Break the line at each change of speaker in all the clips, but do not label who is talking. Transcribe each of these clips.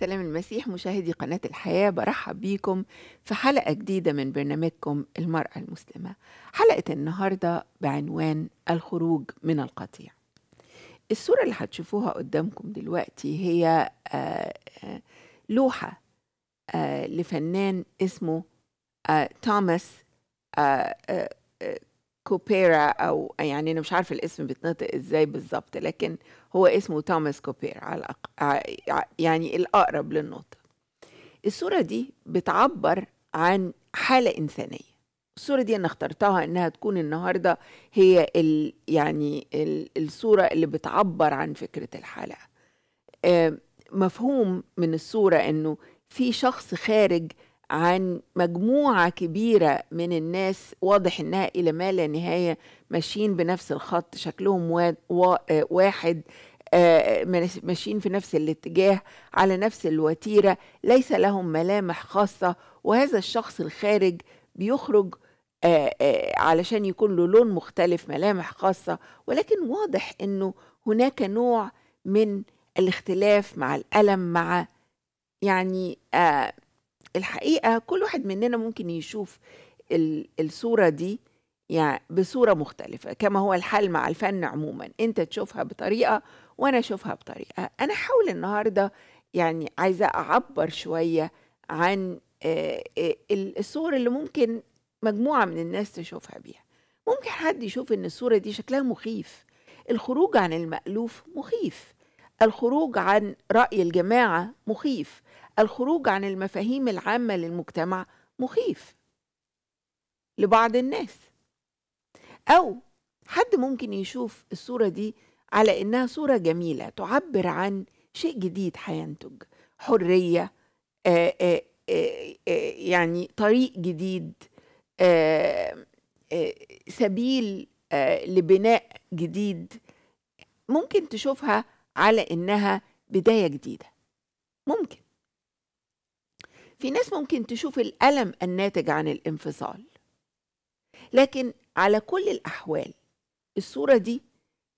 سلام المسيح مشاهدي قناة الحياة برحب بيكم في حلقة جديدة من برنامجكم المرأة المسلمة حلقة النهاردة بعنوان الخروج من القطيع الصورة اللي هتشوفوها قدامكم دلوقتي هي آه، آه، لوحة آه، لفنان اسمه توماس كوبيرا او يعني انا مش عارفه الاسم بيتنطق ازاي بالظبط لكن هو اسمه توماس كوبيرا على الأق... يعني الاقرب للنطق الصوره دي بتعبر عن حاله انسانيه الصوره دي انا اخترتها انها تكون النهارده هي ال يعني ال الصوره اللي بتعبر عن فكره الحلقه مفهوم من الصوره انه في شخص خارج عن مجموعة كبيرة من الناس واضح إنها إلى ما لا نهاية ماشيين بنفس الخط شكلهم واحد آه، ماشيين في نفس الاتجاه على نفس الوتيرة ليس لهم ملامح خاصة وهذا الشخص الخارج بيخرج آه، آه، علشان يكون له لون مختلف ملامح خاصة ولكن واضح إنه هناك نوع من الاختلاف مع الألم مع يعني الحقيقه كل واحد مننا ممكن يشوف الصوره دي يعني بصوره مختلفه كما هو الحال مع الفن عموما انت تشوفها بطريقه وانا اشوفها بطريقه انا حاول النهارده يعني عايزه اعبر شويه عن الصور اللي ممكن مجموعه من الناس تشوفها بيها ممكن حد يشوف ان الصوره دي شكلها مخيف الخروج عن المألوف مخيف الخروج عن رأي الجماعة مخيف الخروج عن المفاهيم العامة للمجتمع مخيف لبعض الناس أو حد ممكن يشوف الصورة دي على إنها صورة جميلة تعبر عن شيء جديد هينتج حرية آآ آه، آآ آه، آآ آه، يعني طريق جديد سبيل لبناء جديد ممكن تشوفها على إنها بداية جديدة ممكن في ناس ممكن تشوف الألم الناتج عن الانفصال لكن على كل الأحوال الصورة دي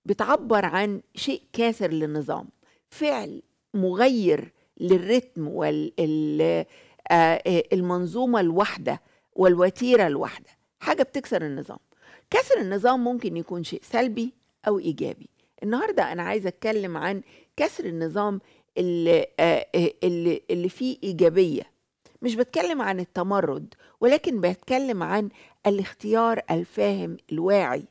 بتعبر عن شيء كاسر للنظام فعل مغير للرتم والمنظومة آه، آه، الواحدة والوتيرة الواحدة حاجة بتكسر النظام كسر النظام ممكن يكون شيء سلبي أو إيجابي النهاردة أنا عايزة أتكلم عن كسر النظام اللي, آه، اللي فيه إيجابية مش بتكلم عن التمرد ولكن بتكلم عن الاختيار الفاهم الواعي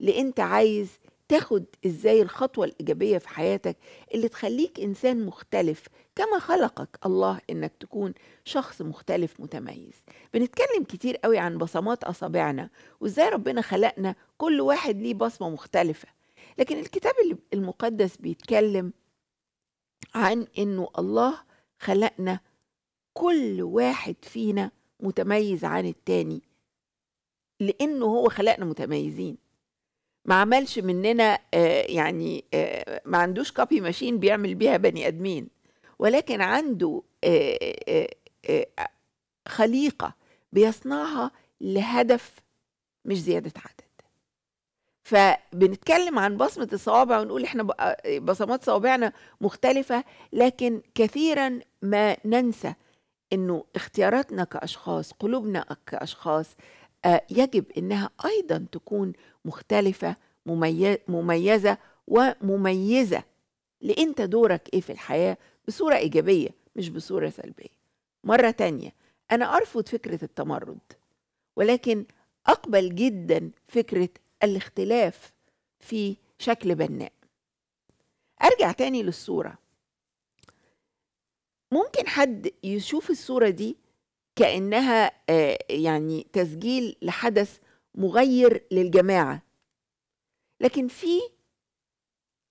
اللي انت عايز تاخد ازاي الخطوة الإيجابية في حياتك اللي تخليك إنسان مختلف كما خلقك الله إنك تكون شخص مختلف متميز بنتكلم كتير قوي عن بصمات أصابعنا وإزاي ربنا خلقنا كل واحد ليه بصمة مختلفة لكن الكتاب المقدس بيتكلم عن إنه الله خلقنا كل واحد فينا متميز عن التاني لانه هو خلقنا متميزين ما عملش مننا آه، يعني آه، ما عندوش كوبي ماشين بيعمل بيها بني ادمين ولكن عنده آه، خليقه بيصنعها لهدف مش زياده عدد فبنتكلم عن بصمه الصوابع ونقول احنا بصمات صوابعنا مختلفه لكن كثيرا ما ننسى انه اختياراتنا كاشخاص قلوبنا كاشخاص آه، يجب انها ايضا تكون مختلفه مميزه ومميزه لانت دورك ايه في الحياه بصوره ايجابيه مش بصوره سلبيه مره تانيه انا ارفض فكره التمرد ولكن اقبل جدا فكره الاختلاف في شكل بناء ارجع تاني للصوره ممكن حد يشوف الصورة دي كأنها آه، يعني تسجيل لحدث مغير للجماعة لكن في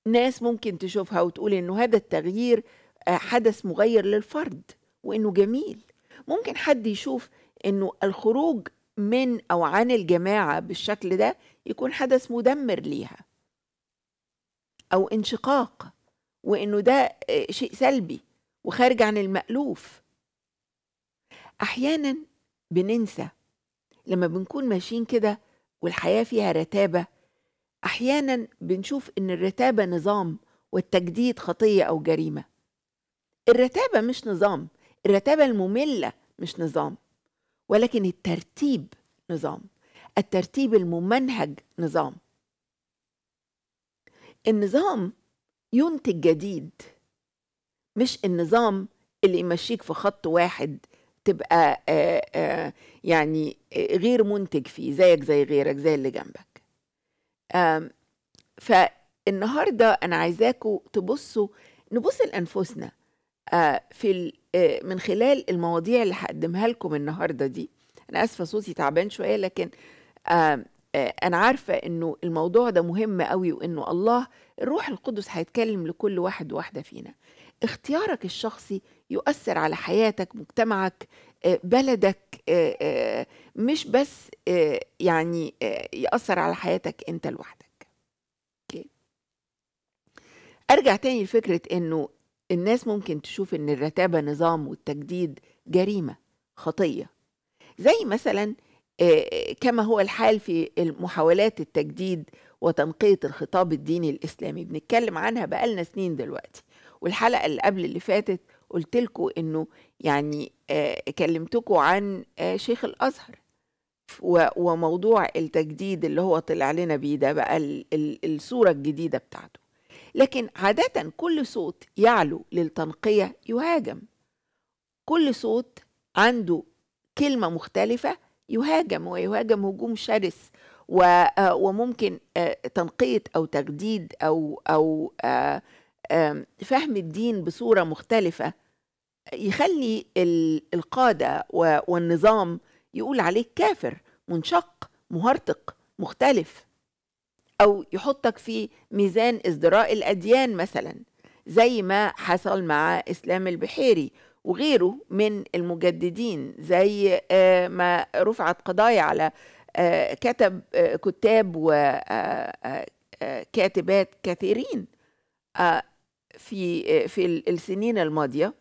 ناس ممكن تشوفها وتقول إنه هذا التغيير آه، حدث مغير للفرد وإنه جميل ممكن حد يشوف إنه الخروج من أو عن الجماعة بالشكل ده يكون حدث مدمر ليها أو انشقاق وإنه ده آه، شيء سلبي وخارج عن المألوف أحيانا بننسى لما بنكون ماشيين كده والحياة فيها رتابة أحيانا بنشوف إن الرتابة نظام والتجديد خطية أو جريمة الرتابة مش نظام الرتابة المملة مش نظام ولكن الترتيب نظام الترتيب الممنهج نظام النظام ينتج جديد مش النظام اللي يمشيك في خط واحد تبقى آآ آه، آآ آه، يعني غير منتج فيه زيك زي غيرك زي اللي جنبك فالنهارده انا عايزاكم تبصوا نبص لانفسنا آه، في من خلال المواضيع اللي هقدمها لكم النهارده دي انا اسفه صوتي تعبان شويه لكن انا عارفه انه الموضوع ده مهم قوي وانه الله الروح القدس هيتكلم لكل واحد وواحده فينا اختيارك الشخصي يؤثر على حياتك مجتمعك آه، بلدك آه، آه، مش بس يعني يأثر على حياتك انت لوحدك ارجع تاني لفكرة انه الناس ممكن تشوف ان الرتابة نظام والتجديد جريمة خطية زي مثلا كما هو الحال في محاولات التجديد وتنقية الخطاب الديني الإسلامي بنتكلم عنها بقالنا سنين دلوقتي والحلقه اللي قبل اللي فاتت قلت لكم انه يعني آه، كلمتكم عن آه، شيخ الازهر وموضوع التجديد اللي هو طلع لنا بيه ده بقى الصوره الجديده بتاعته لكن عاده كل صوت يعلو للتنقيه يهاجم كل صوت عنده كلمه مختلفه يهاجم ويهاجم هجوم شرس آه، وممكن تنقية أو تجديد أو أو فهم الدين بصوره مختلفه يخلي القاده والنظام يقول عليك كافر منشق مهرطق مختلف او يحطك في ميزان ازدراء الاديان مثلا زي ما حصل مع اسلام البحيري وغيره من المجددين زي ما رفعت قضايا على كتب كتاب وكاتبات كثيرين في آه، في السنين الماضيه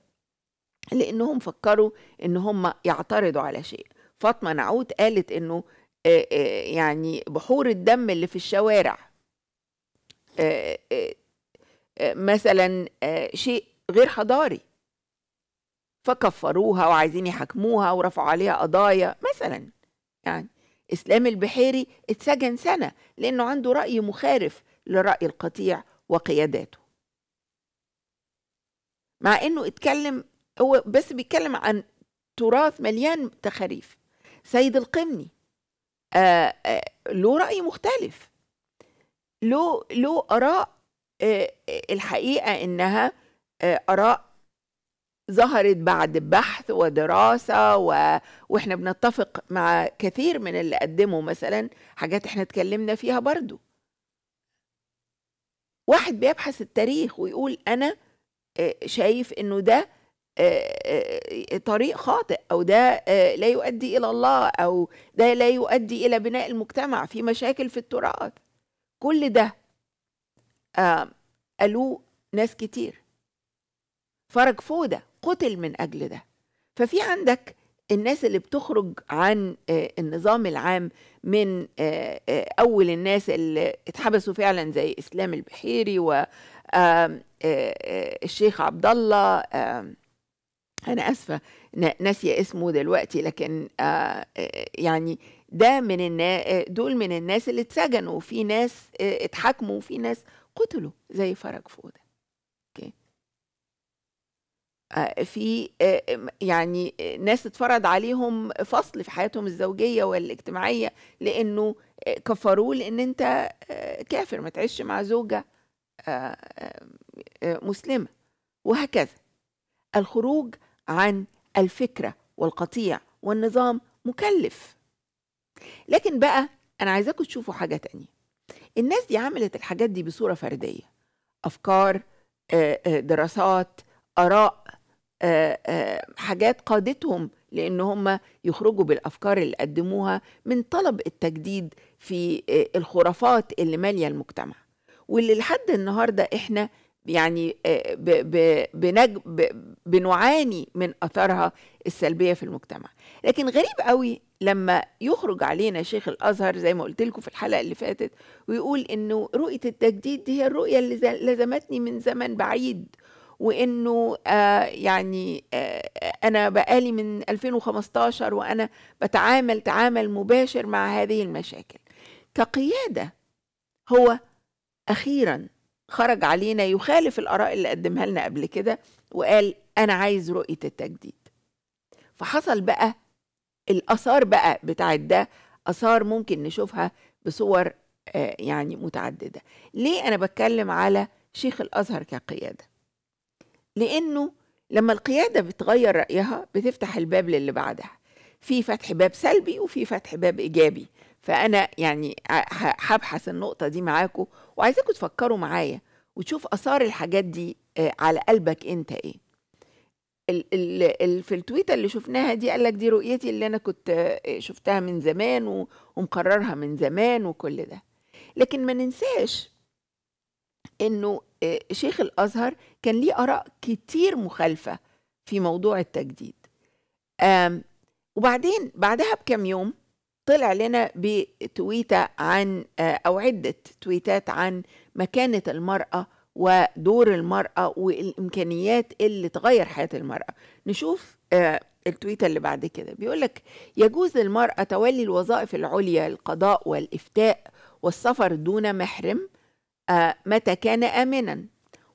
لانهم فكروا ان هم يعترضوا على شيء فاطمه نعوت قالت انه آه، آه، يعني بحور الدم اللي في الشوارع مثلا شيء غير حضاري فكفروها وعايزين يحاكموها ورفعوا عليها قضايا مثلا يعني اسلام البحيري اتسجن سنه لانه عنده راي مخالف لراي القطيع وقياداته مع انه اتكلم هو بس بيتكلم عن تراث مليان تخاريف سيد القمني آآ آه، آآ آه، له رأي مختلف له له آراء آه، الحقيقة إنها آراء ظهرت بعد بحث ودراسة و... وإحنا بنتفق مع كثير من اللي قدموا مثلا حاجات إحنا اتكلمنا فيها برضو واحد بيبحث التاريخ ويقول أنا آه، شايف انه ده آه، آه، طريق خاطئ او ده لا يؤدي الى الله او ده لا يؤدي الى بناء المجتمع في مشاكل في التراث كل ده قالوه ناس كتير فرج فودة قتل من أجل ده ففي عندك الناس اللي بتخرج عن النظام العام من أول الناس اللي اتحبسوا فعلا زي إسلام البحيري و آه، آه، الشيخ عبد الله انا اسفه ناسيه اسمه دلوقتي لكن آه، يعني ده من النا... دول من الناس اللي اتسجنوا في ناس اتحاكموا وفي ناس قتلوا زي فرج فوده اوكي في يعني ناس اتفرض عليهم فصل في حياتهم الزوجيه والاجتماعيه لانه كفروه لان انت كافر ما تعيش مع زوجه آه، آه، آه، مسلمة وهكذا الخروج عن الفكرة والقطيع والنظام مكلف لكن بقى أنا عايزاكم تشوفوا حاجة تانية الناس دي عملت الحاجات دي بصورة فردية أفكار دراسات آراء حاجات قادتهم لأن هم يخرجوا بالأفكار اللي قدموها من طلب التجديد في الخرافات اللي مالية المجتمع واللي لحد النهارده احنا يعني آه، بنعاني من اثارها السلبيه في المجتمع لكن غريب قوي لما يخرج علينا شيخ الازهر زي ما قلت لكم في الحلقه اللي فاتت ويقول انه رؤيه التجديد دي هي الرؤيه اللي لزمتني من زمن بعيد وانه آه يعني آه, آه، انا بقالي من 2015 وانا بتعامل تعامل مباشر مع هذه المشاكل كقياده هو أخيرا خرج علينا يخالف الآراء اللي قدمها لنا قبل كده وقال أنا عايز رؤية التجديد فحصل بقى الآثار بقى بتاعت ده آثار ممكن نشوفها بصور آه، يعني متعددة ليه أنا بتكلم على شيخ الأزهر كقيادة لأنه لما القيادة بتغير رأيها بتفتح الباب للي بعدها في فتح باب سلبي وفي فتح باب إيجابي فانا يعني هبحث النقطه دي معاكم وعايزاكم تفكروا معايا وتشوف اثار الحاجات دي آه، على قلبك انت ايه في التويته اللي شفناها دي قال لك دي رؤيتي اللي انا كنت آه، شفتها من زمان ومقررها من زمان وكل ده لكن ما ننساش انه آه، شيخ الازهر كان ليه اراء كتير مخالفه في موضوع التجديد وبعدين بعدها بكم يوم طلع لنا بتويتة عن آه، أو عدة تويتات عن مكانة المرأة ودور المرأة والإمكانيات اللي تغير حياة المرأة نشوف آه، التويتة اللي بعد كده بيقولك يجوز للمرأة تولي الوظائف العليا القضاء والإفتاء والسفر دون محرم آه، متى كان آمنا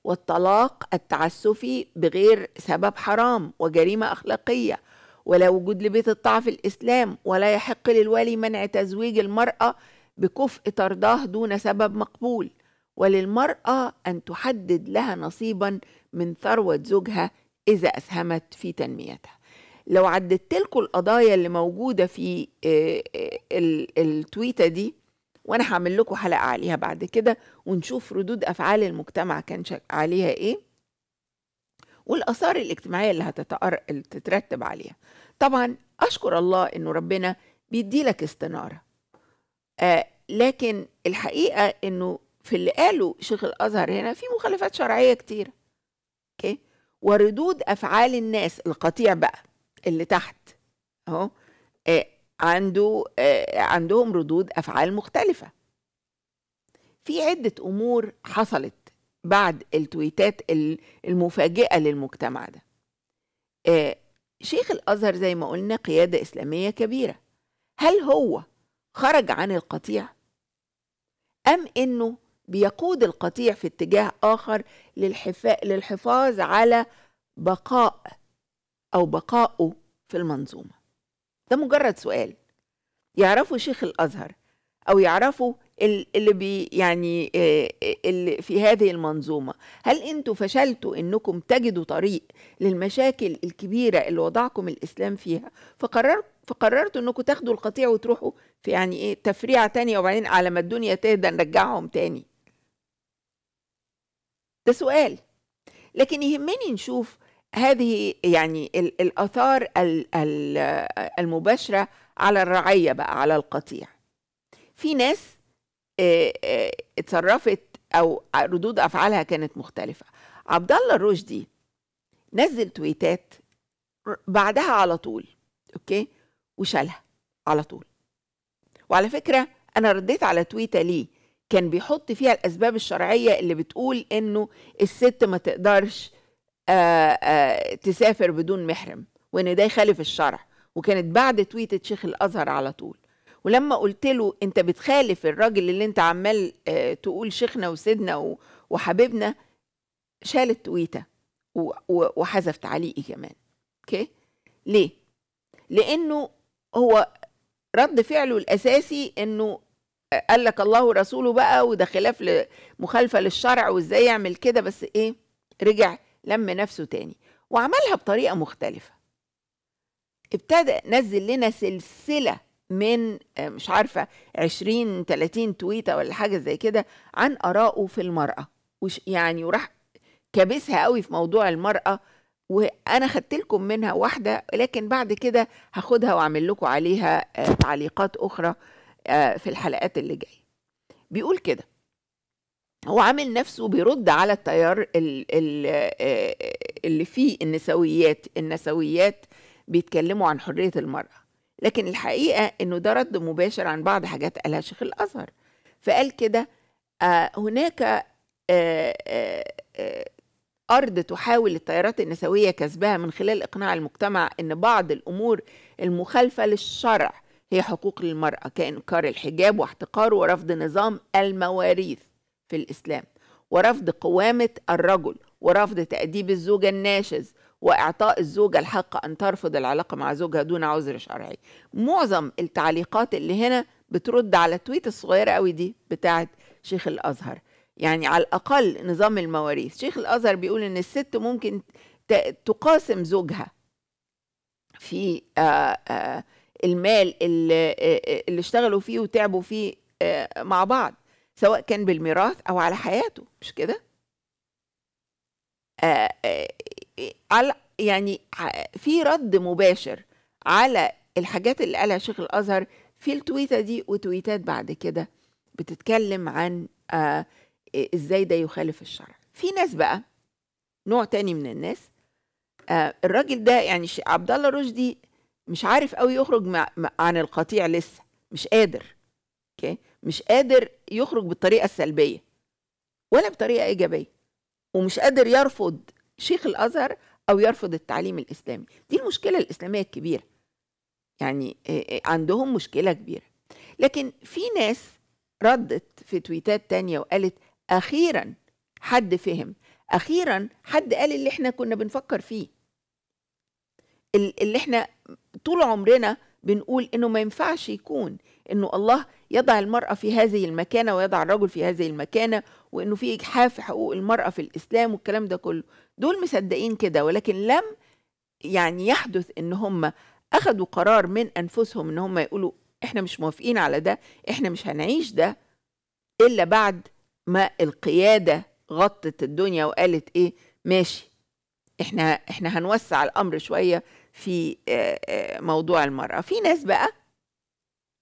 والطلاق التعسفي بغير سبب حرام وجريمة أخلاقية ولا وجود لبيت الطاعة في الإسلام ولا يحق للولي منع تزويج المرأة بكفء طرداه دون سبب مقبول وللمرأة أن تحدد لها نصيبا من ثروة زوجها إذا أسهمت في تنميتها لو عددت لكم القضايا اللي موجودة في آه، آه، التويتة دي وأنا هعمل لكم حلقة عليها بعد كده ونشوف ردود أفعال المجتمع كان عليها إيه والآثار الاجتماعية اللي تترتب عليها طبعا أشكر الله إنه ربنا بيديلك استنارة آه لكن الحقيقة إنه في اللي قاله شيخ الأزهر هنا في مخالفات شرعية كتيرة أوكي وردود أفعال الناس القطيع بقى اللي تحت أهو آه عنده آه عندهم ردود أفعال مختلفة في عدة أمور حصلت بعد التويتات المفاجئة للمجتمع ده آه، شيخ الأزهر زي ما قلنا قيادة إسلامية كبيرة هل هو خرج عن القطيع أم إنه بيقود القطيع في اتجاه آخر للحفاظ على بقاء أو بقاؤه في المنظومة ده مجرد سؤال يعرفوا شيخ الأزهر أو يعرفوا اللي بي يعني آه، آه، اللي في هذه المنظومه هل انتوا فشلتوا انكم تجدوا طريق للمشاكل الكبيره اللي وضعكم الاسلام فيها فقررت فقررتوا انكم تاخدوا القطيع وتروحوا في يعني ايه تفريعه تانية وبعدين على ما الدنيا تهدى نرجعهم تاني ده سؤال لكن يهمني نشوف هذه يعني الاثار المباشره على الرعيه بقى على القطيع في ناس آه، آه، اتصرفت او ردود افعالها كانت مختلفه عبد الله الرشدي نزل تويتات بعدها على طول اوكي وشالها على طول وعلى فكره انا رديت على تويته ليه كان بيحط فيها الاسباب الشرعيه اللي بتقول انه الست ما تقدرش آآ آه، آآ تسافر بدون محرم وان ده يخالف الشرع وكانت بعد تويته شيخ الازهر على طول ولما قلت له انت بتخالف الراجل اللي انت عمال آه، تقول شيخنا وسيدنا وحبيبنا شال التويته وحذف تعليقي كمان اوكي ليه لانه هو رد فعله الاساسي انه آه، قال لك الله ورسوله بقى وده خلاف مخالفه للشرع وازاي يعمل كده بس ايه رجع لم نفسه تاني وعملها بطريقه مختلفه ابتدى نزل لنا سلسله من آه، مش عارفة 20 30 تويتة ولا حاجة زي كده عن آرائه في المرأة وش يعني وراح كابسها قوي في موضوع المرأة وأنا خدت لكم منها واحدة لكن بعد كده هاخدها وأعمل لكم عليها آه، تعليقات أخرى آه، في الحلقات اللي جاية بيقول كده هو عامل نفسه بيرد على التيار اللي فيه النسويات النسويات بيتكلموا عن حرية المرأة لكن الحقيقه انه ده رد مباشر عن بعض حاجات قالها شيخ الازهر فقال كده آه، هناك آه، آه، أرض تحاول التيارات النسوية كسبها من خلال إقناع المجتمع أن بعض الأمور المخالفة للشرع هي حقوق للمرأة كإنكار الحجاب واحتقاره ورفض نظام المواريث في الإسلام ورفض قوامة الرجل ورفض تأديب الزوجة الناشز واعطاء الزوجه الحق ان ترفض العلاقه مع زوجها دون عذر شرعي معظم التعليقات اللي هنا بترد على تويت الصغيره قوي دي بتاعه شيخ الازهر يعني على الاقل نظام المواريث شيخ الازهر بيقول ان الست ممكن تقاسم زوجها في المال اللي, اللي اشتغلوا فيه وتعبوا فيه مع بعض سواء كان بالميراث او على حياته مش كده على يعني في رد مباشر على الحاجات اللي قالها شيخ الازهر في التويته دي وتويتات بعد كده بتتكلم عن آه ازاي ده يخالف الشرع في ناس بقى نوع تاني من الناس آه الراجل ده يعني عبد الله رشدي مش عارف قوي يخرج مع عن القطيع لسه مش قادر اوكي مش قادر يخرج بالطريقه السلبيه ولا بطريقه ايجابيه ومش قادر يرفض شيخ الازهر او يرفض التعليم الاسلامي دي المشكله الاسلاميه الكبيره يعني عندهم مشكله كبيره لكن في ناس ردت في تويتات تانية وقالت اخيرا حد فهم اخيرا حد قال اللي احنا كنا بنفكر فيه اللي احنا طول عمرنا بنقول انه ما ينفعش يكون انه الله يضع المرأة في هذه المكانة ويضع الرجل في هذه المكانة وإنه في إجحاف في حقوق المرأة في الإسلام والكلام ده كله دول مصدقين كده ولكن لم يعني يحدث إن هم أخذوا قرار من أنفسهم إن هم يقولوا إحنا مش موافقين على ده إحنا مش هنعيش ده إلا بعد ما القيادة غطت الدنيا وقالت إيه ماشي إحنا إحنا هنوسع الأمر شوية في آه، آه، موضوع المرأة في ناس بقى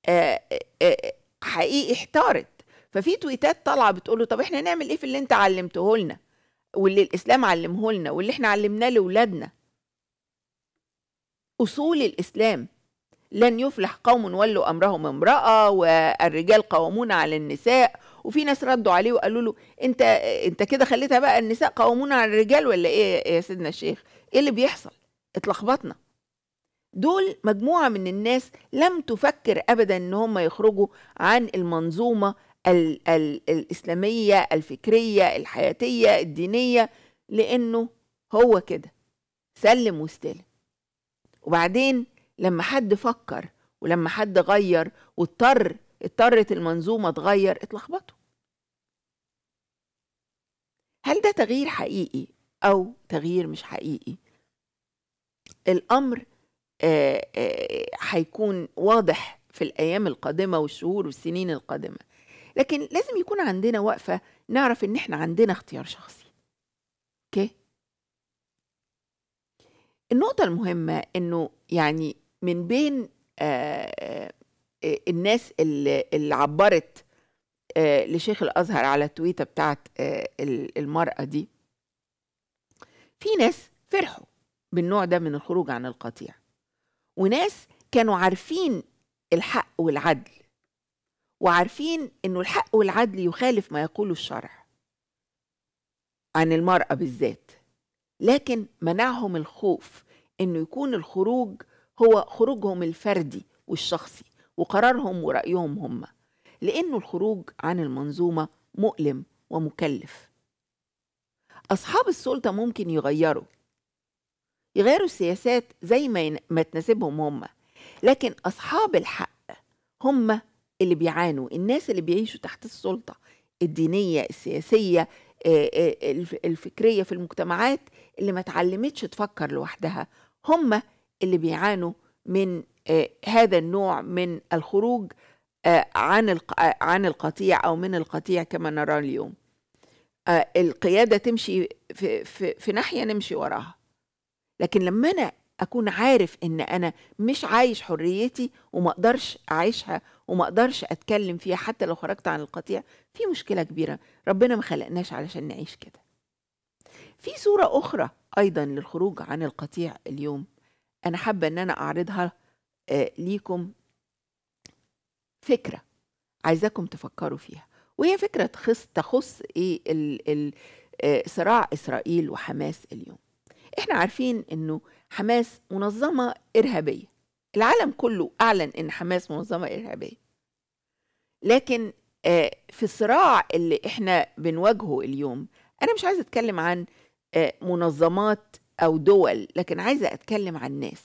آه، آه، آه، حقيقي احتارت ففي تويتات طالعه بتقول له طب احنا نعمل ايه في اللي انت علمته لنا واللي الاسلام علمه لنا واللي احنا علمناه لاولادنا اصول الاسلام لن يفلح قوم ولوا امرهم امراه والرجال قوامون على النساء وفي ناس ردوا عليه وقالوا له انت انت كده خليتها بقى النساء قوامون على الرجال ولا ايه يا سيدنا الشيخ ايه اللي بيحصل اتلخبطنا دول مجموعة من الناس لم تفكر أبدا أن هم يخرجوا عن المنظومة ال ال الإسلامية الفكرية الحياتية الدينية لأنه هو كده سلم واستلم وبعدين لما حد فكر ولما حد غير واضطر اضطرت المنظومة تغير اتلخبطوا هل ده تغيير حقيقي أو تغيير مش حقيقي الأمر آه، آه، هيكون واضح في الأيام القادمة والشهور والسنين القادمة لكن لازم يكون عندنا وقفة نعرف إن إحنا عندنا اختيار شخصي أوكي النقطة المهمة إنه يعني من بين آآ آه، آآ الناس اللي, اللي عبرت لشيخ الأزهر على التويتة بتاعت المرأة دي في ناس فرحوا بالنوع ده من الخروج عن القطيع وناس كانوا عارفين الحق والعدل وعارفين انه الحق والعدل يخالف ما يقوله الشرع عن المرأة بالذات لكن منعهم الخوف انه يكون الخروج هو خروجهم الفردي والشخصي وقرارهم ورأيهم هم لأنه الخروج عن المنظومة مؤلم ومكلف أصحاب السلطة ممكن يغيروا يغيروا السياسات زي ما, ما تناسبهم هم لكن أصحاب الحق هم اللي بيعانوا الناس اللي بيعيشوا تحت السلطة الدينية السياسية الفكرية في المجتمعات اللي ما اتعلمتش تفكر لوحدها هم اللي بيعانوا من هذا النوع من الخروج عن عن القطيع او من القطيع كما نرى اليوم القياده تمشي في, في, في ناحيه نمشي وراها لكن لما انا اكون عارف ان انا مش عايش حريتي وما اقدرش اعيشها وما اقدرش اتكلم فيها حتى لو خرجت عن القطيع في مشكله كبيره ربنا ما خلقناش علشان نعيش كده في صوره اخرى ايضا للخروج عن القطيع اليوم انا حابه ان انا اعرضها آه، ليكم فكره عايزاكم تفكروا فيها وهي فكره تخص تخص ايه آه، صراع اسرائيل وحماس اليوم احنا عارفين انه حماس منظمة إرهابية العالم كله أعلن إن حماس منظمة إرهابية لكن آه، في الصراع اللي احنا بنواجهه اليوم أنا مش عايزة أتكلم عن آه، منظمات أو دول لكن عايزة أتكلم عن ناس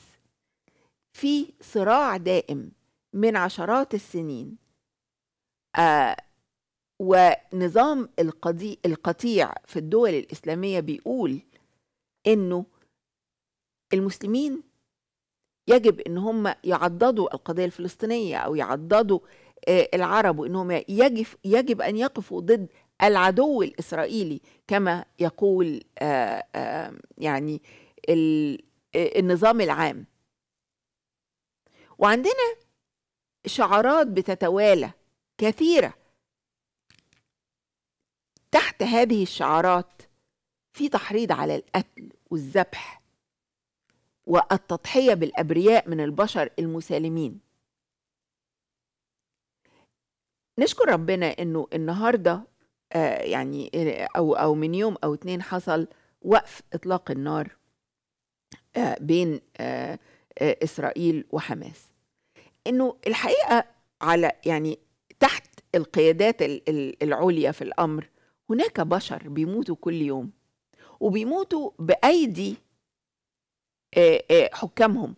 في صراع دائم من عشرات السنين آه، ونظام القطيع في الدول الإسلامية بيقول انه المسلمين يجب ان هم يعضدوا القضيه الفلسطينيه او يعضدوا آه، العرب وانهم يجب يجب ان يقفوا ضد العدو الاسرائيلي كما يقول آه، آه، يعني النظام العام وعندنا شعارات بتتوالى كثيره تحت هذه الشعارات في تحريض على القتل والذبح والتضحيه بالابرياء من البشر المسالمين نشكر ربنا انه النهارده آه يعني آه، او او من يوم او اتنين حصل وقف اطلاق النار آه بين آه, آه، اسرائيل وحماس انه الحقيقه على يعني تحت القيادات العليا في الامر هناك بشر بيموتوا كل يوم وبيموتوا بايدي آه، آه، حكامهم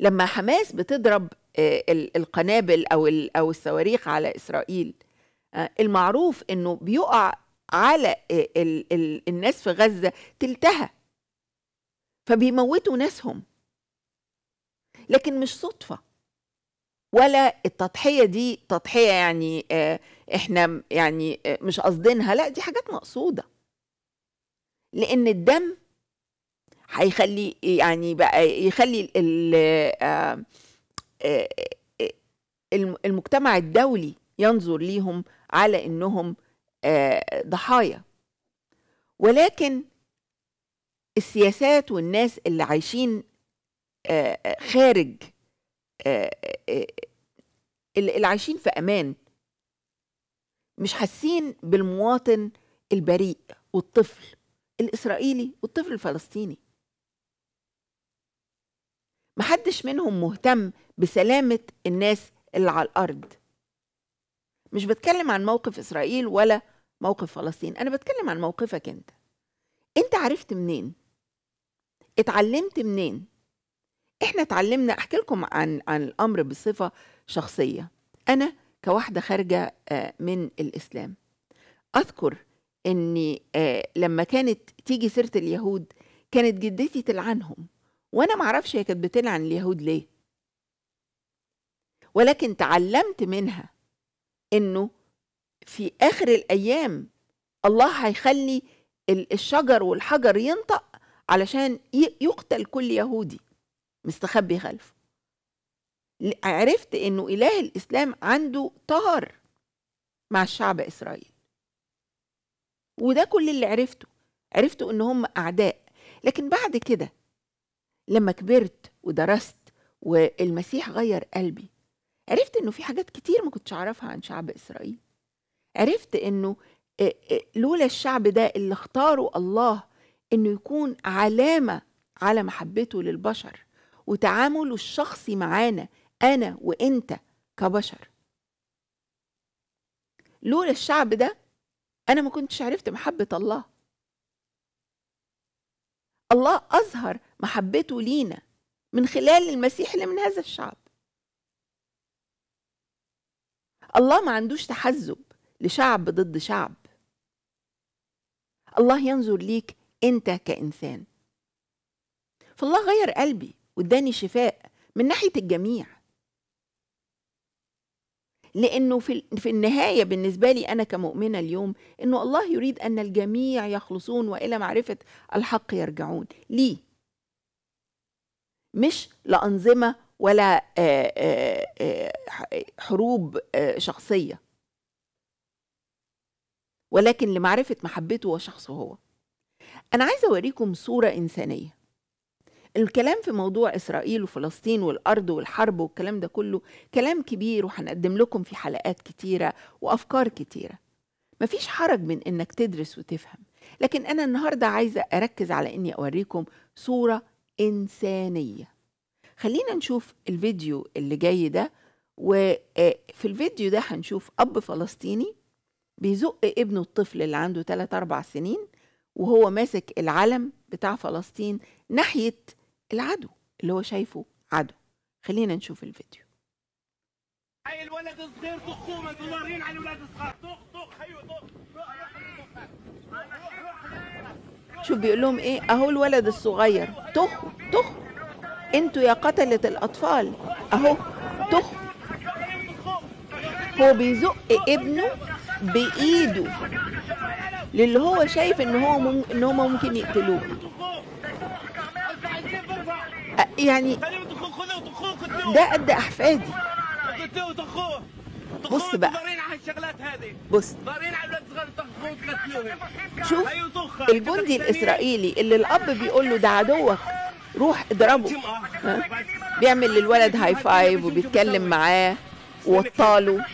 لما حماس بتضرب آه، القنابل او او الصواريخ على اسرائيل المعروف انه بيقع على الناس في غزه تلتها فبيموتوا ناسهم لكن مش صدفه ولا التضحيه دي تضحيه يعني آه، احنا يعني آه، مش قاصدينها لا دي حاجات مقصوده لان الدم هيخلي يعني بقى يخلي آه، المجتمع الدولي ينظر ليهم على انهم ضحايا ولكن السياسات والناس اللي عايشين خارج آه، آه، آه، اللي عايشين في امان مش حاسين بالمواطن البريء والطفل الاسرائيلي والطفل الفلسطيني محدش منهم مهتم بسلامه الناس اللي على الارض مش بتكلم عن موقف اسرائيل ولا موقف فلسطين انا بتكلم عن موقفك انت انت عرفت منين اتعلمت منين احنا اتعلمنا احكي لكم عن عن الامر بصفه شخصيه انا كواحده خارجه آه، من الاسلام اذكر اني آه، لما كانت تيجي سيره اليهود كانت جدتي تلعنهم وانا ما اعرفش هي كانت بتلعن اليهود ليه ولكن تعلمت منها انه في اخر الايام الله هيخلي الشجر والحجر ينطق علشان يقتل كل يهودي مستخبي خلفه عرفت انه اله الاسلام عنده طهر مع الشعب اسرائيل وده كل اللي عرفته عرفته ان هم اعداء لكن بعد كده لما كبرت ودرست والمسيح غير قلبي عرفت انه في حاجات كتير ما كنتش اعرفها عن شعب اسرائيل عرفت انه لولا الشعب ده اللي اختاره الله انه يكون علامه على محبته للبشر وتعامله الشخصي معانا أنا وإنت كبشر لولا الشعب ده أنا ما كنتش عرفت محبة الله الله أظهر محبته لينا من خلال المسيح اللي من هذا الشعب الله ما عندوش تحزب لشعب ضد شعب الله ينظر ليك انت كانسان فالله غير قلبي واداني شفاء من ناحيه الجميع لانه في في النهايه بالنسبه لي انا كمؤمنه اليوم انه الله يريد ان الجميع يخلصون والى معرفه الحق يرجعون ليه مش لانظمه ولا آه، آه، آه، حروب شخصيه ولكن لمعرفه محبته وشخصه هو انا عايزه اوريكم صوره انسانيه الكلام في موضوع إسرائيل وفلسطين والأرض والحرب والكلام ده كله كلام كبير وهنقدم لكم في حلقات كتيرة وأفكار كتيرة مفيش حرج من إنك تدرس وتفهم لكن أنا النهاردة عايزة أركز على إني أوريكم صورة إنسانية خلينا نشوف الفيديو اللي جاي ده وفي آه، الفيديو ده هنشوف أب فلسطيني بيزق ابنه الطفل اللي عنده 3 أربع سنين وهو ماسك العلم بتاع فلسطين ناحية العدو اللي هو شايفه عدو خلينا نشوف الفيديو
هاي الولد الصغير ضخومه دولارين على الولاد الصغار طخ طخ ايوه طخ
شوف بيقول لهم ايه اهو الولد الصغير طخ طخ انتوا يا قتلة الاطفال اهو طخ هو بيزق ابنه بايده للي هو شايف ان هو ان هم ممكن يقتلوه يعني ده قد احفادي بص بقى بص شوف الجندي الاسرائيلي اللي الاب بيقول له ده عدوك روح اضربه بيعمل للولد هاي فايف وبيتكلم معاه ووطاله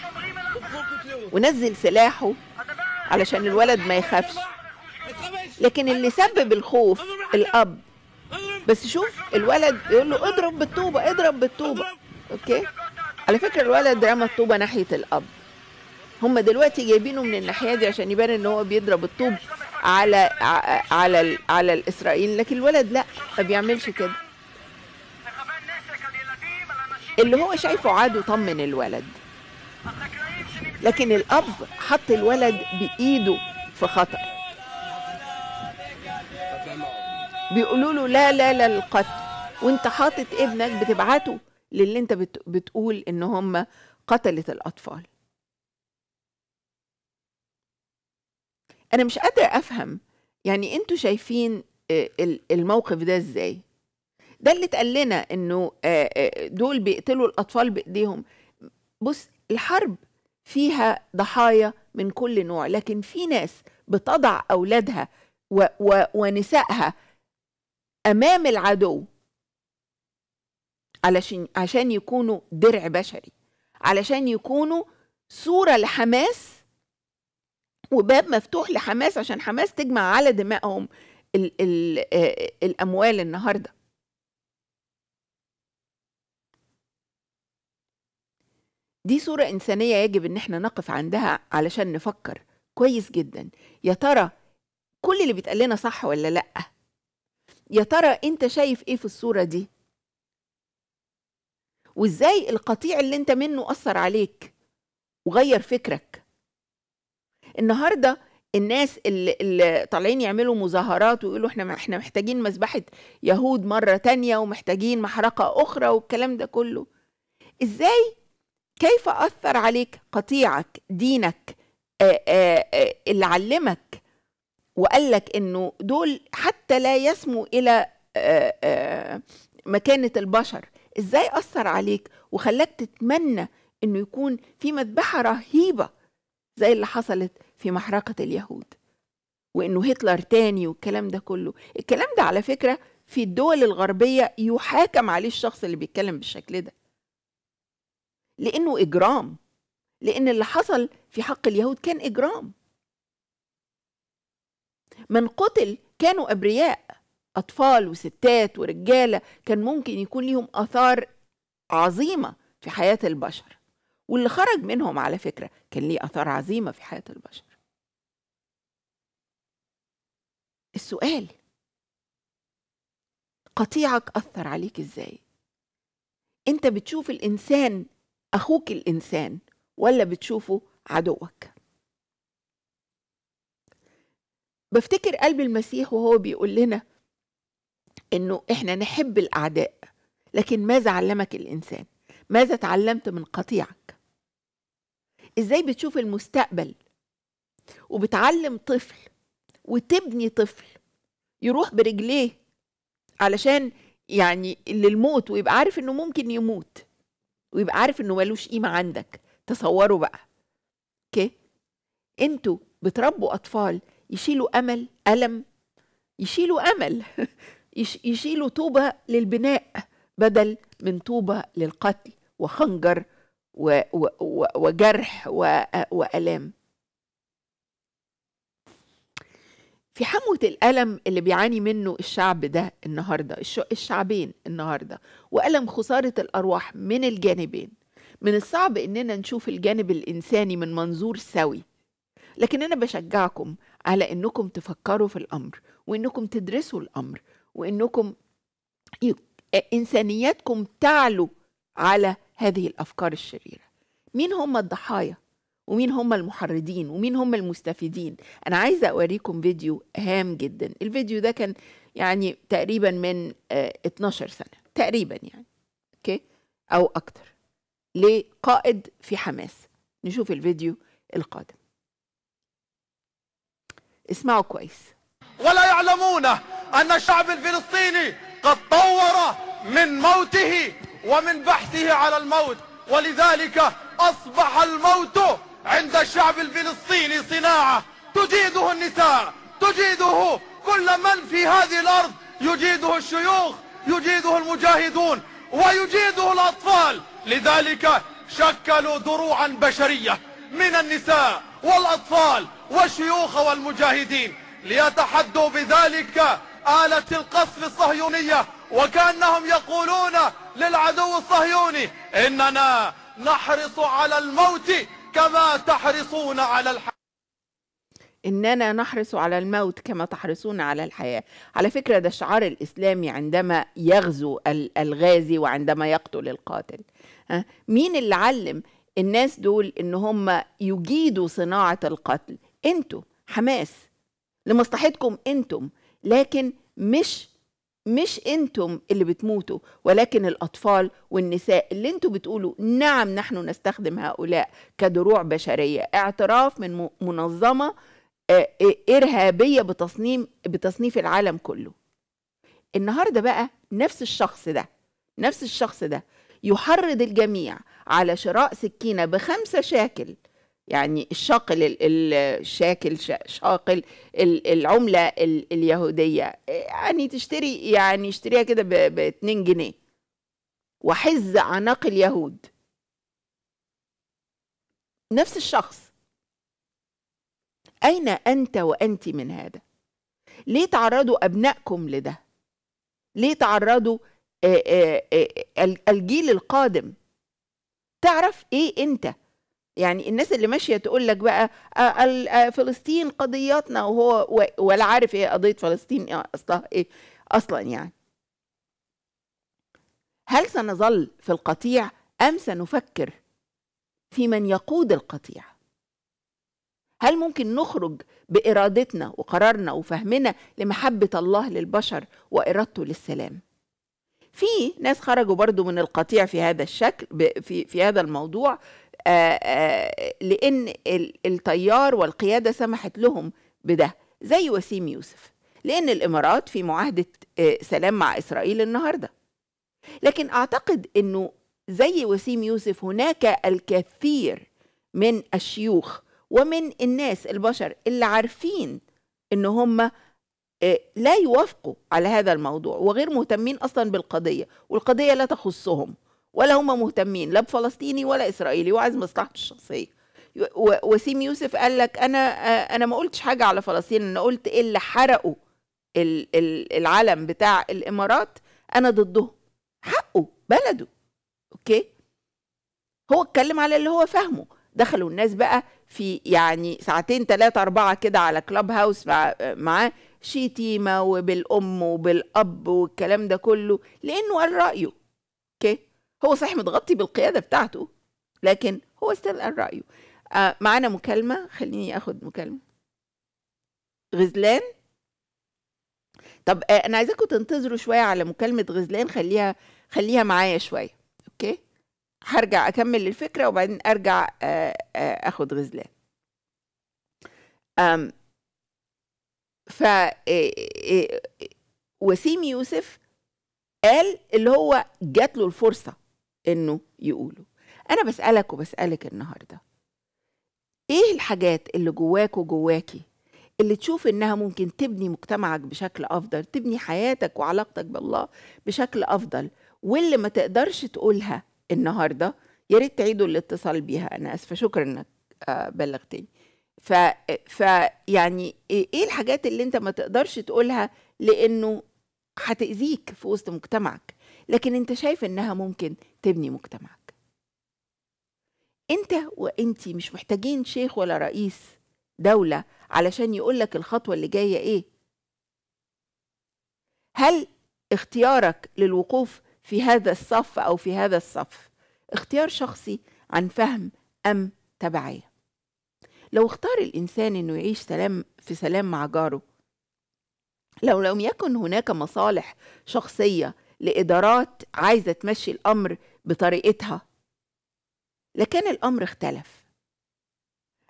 ونزل سلاحه علشان الولد ما يخافش لكن اللي سبب الخوف الاب بس شوف الولد يقول له اضرب بالطوبه اضرب بالطوبه اوكي على فكره الولد رمى الطوبه ناحيه الاب هم دلوقتي جايبينه من الناحيه دي عشان يبان ان هو بيضرب الطوب على على على, على الاسرائيليين لكن الولد لا ما بيعملش كده اللي هو شايفه عاد وطمن الولد لكن الاب حط الولد بايده في خطر بيقولوا له لا لا لا للقتل وانت حاطط ابنك بتبعته للي انت بت بتقول ان هم قتلت الاطفال انا مش قادره افهم يعني انتوا شايفين آه، الموقف ده ازاي ده اللي اتقال لنا انه آه، آه، دول بيقتلوا الاطفال بايديهم بص الحرب فيها ضحايا من كل نوع لكن في ناس بتضع اولادها ونسائها امام العدو علشان عشان يكونوا درع بشري علشان يكونوا صوره لحماس وباب مفتوح لحماس عشان حماس تجمع على دمائهم الـ الـ آه، الاموال النهارده دي صورة إنسانية يجب إن احنا نقف عندها علشان نفكر كويس جدا يا ترى كل اللي بيتقال لنا صح ولا لأ يا ترى انت شايف ايه في الصوره دي وازاي القطيع اللي انت منه اثر عليك وغير فكرك النهارده الناس اللي, اللي طالعين يعملوا مظاهرات ويقولوا احنا احنا محتاجين مذبحه يهود مره تانية ومحتاجين محرقه اخرى والكلام ده كله ازاي كيف اثر عليك قطيعك دينك آآ آآ اللي علمك وقال لك انه دول حتى لا يسمو الى آه، آه، مكانه البشر ازاي اثر عليك وخلاك تتمنى انه يكون في مذبحه رهيبه زي اللي حصلت في محرقه اليهود وانه هتلر تاني والكلام ده كله الكلام ده على فكره في الدول الغربيه يحاكم عليه الشخص اللي بيتكلم بالشكل ده لانه اجرام لان اللي حصل في حق اليهود كان اجرام من قتل كانوا أبرياء أطفال وستات ورجالة كان ممكن يكون ليهم آثار عظيمة في حياة البشر واللي خرج منهم على فكرة كان ليه آثار عظيمة في حياة البشر السؤال قطيعك أثر عليك إزاي؟ أنت بتشوف الإنسان أخوك الإنسان ولا بتشوفه عدوك؟ بفتكر قلب المسيح وهو بيقول لنا انه احنا نحب الاعداء لكن ماذا علمك الانسان ماذا تعلمت من قطيعك ازاي بتشوف المستقبل وبتعلم طفل وتبني طفل يروح برجليه علشان يعني للموت ويبقى عارف انه ممكن يموت ويبقى عارف انه ملوش قيمه عندك تصوروا بقى اوكي انتوا بتربوا اطفال يشيلوا امل الم يشيلوا امل يشيلوا طوبه للبناء بدل من طوبه للقتل وخنجر و و و وجرح و والام في حموة الألم اللي بيعاني منه الشعب ده النهاردة الشعبين النهاردة وألم خسارة الأرواح من الجانبين من الصعب إننا نشوف الجانب الإنساني من منظور سوي لكن أنا بشجعكم على انكم تفكروا في الامر وانكم تدرسوا الامر وانكم انسانياتكم تعلو على هذه الافكار الشريره مين هم الضحايا ومين هم المحرضين ومين هم المستفيدين انا عايزه اوريكم فيديو هام جدا الفيديو ده كان يعني تقريبا من 12 آه، سنه تقريبا يعني اوكي او اكتر لقائد في حماس نشوف الفيديو القادم اسمعوا كويس
ولا يعلمون أن الشعب الفلسطيني قد طور من موته ومن بحثه على الموت ولذلك أصبح الموت عند الشعب الفلسطيني صناعة تجيده النساء تجيده كل من في هذه الأرض يجيده الشيوخ يجيده المجاهدون ويجيده الأطفال لذلك شكلوا دروعا بشرية من النساء والأطفال والشيوخ والمجاهدين ليتحدوا بذلك آلة القصف الصهيونية وكأنهم يقولون للعدو الصهيوني إننا نحرص على الموت كما تحرصون على الحياة
إننا نحرص على الموت كما تحرصون على الحياة على فكرة ده شعار الإسلامي عندما يغزو الغازي وعندما يقتل القاتل أه؟ مين اللي علم الناس دول إن هم يجيدوا صناعة القتل انتوا حماس لمصلحتكم انتم لكن مش مش انتم اللي بتموتوا ولكن الاطفال والنساء اللي انتوا بتقولوا نعم نحن نستخدم هؤلاء كدروع بشريه اعتراف من منظمه آه، آه، ارهابيه بتصنيف بتصنيف العالم كله النهارده بقى نفس الشخص ده نفس الشخص ده يحرض الجميع على شراء سكينه بخمسه شاكل يعني الشاقل الشاكل شاقل العملة اليهودية يعني تشتري يعني اشتريها كده ب 2 جنيه وحز عناق اليهود نفس الشخص أين أنت وأنت من هذا؟ ليه تعرضوا أبنائكم لده؟ ليه تعرضوا الجيل القادم؟ تعرف إيه أنت؟ يعني الناس اللي ماشيه تقول لك بقى آه، آه، فلسطين قضياتنا وهو ولا عارف ايه قضيه فلسطين إيه اصلها ايه اصلا يعني هل سنظل في القطيع ام سنفكر في من يقود القطيع هل ممكن نخرج بارادتنا وقرارنا وفهمنا لمحبه الله للبشر وارادته للسلام في ناس خرجوا برضو من القطيع في هذا الشكل في في هذا الموضوع آه، آه، لأن التيار والقيادة سمحت لهم بده زي وسيم يوسف لأن الإمارات في معاهدة آه، سلام مع إسرائيل النهارده لكن أعتقد أنه زي وسيم يوسف هناك الكثير من الشيوخ ومن الناس البشر اللي عارفين ان هم لا يوافقوا على هذا الموضوع وغير مهتمين اصلا بالقضيه والقضيه لا تخصهم ولا هم مهتمين لا بفلسطيني ولا اسرائيلي وعايز مصلحته الشخصيه وسيم يوسف قال لك انا آه، انا ما قلتش حاجه على فلسطين انا قلت إيه اللي حرقوا العلم بتاع الامارات انا ضدهم حقه بلده اوكي هو اتكلم على اللي هو فاهمه دخلوا الناس بقى في يعني ساعتين ثلاثة أربعة كده على كلاب هاوس مع معاه شتيمة وبالأم وبالأب والكلام ده كله لأنه قال رأيه اوكي هو صحيح متغطي بالقيادة بتاعته لكن هو استل قال رأيه آه معانا مكالمة خليني أخد مكالمة غزلان طب آه أنا عايزاكم تنتظروا شوية على مكالمة غزلان خليها خليها معايا شوية أوكي هرجع أكمل الفكرة وبعدين أرجع آه آه أخد غزلان أم ف آه، آه، آه، وسيم يوسف قال اللي هو جات له الفرصة انه يقوله انا بسالك وبسالك النهارده ايه الحاجات اللي جواك وجواكي اللي تشوف انها ممكن تبني مجتمعك بشكل افضل تبني حياتك وعلاقتك بالله بشكل افضل واللي ما تقدرش تقولها النهارده يا ريت تعيدوا الاتصال بيها انا اسفه شكرا انك آه، بلغتني ف... ف يعني إيه،, ايه الحاجات اللي انت ما تقدرش تقولها لانه هتاذيك في وسط مجتمعك لكن انت شايف انها ممكن تبني مجتمعك انت وانتي مش محتاجين شيخ ولا رئيس دولة علشان يقولك الخطوة اللي جاية ايه هل اختيارك للوقوف في هذا الصف او في هذا الصف اختيار شخصي عن فهم ام تبعيه لو اختار الانسان انه يعيش سلام في سلام مع جاره لو لم يكن هناك مصالح شخصيه لادارات عايزه تمشي الامر بطريقتها لكن الامر اختلف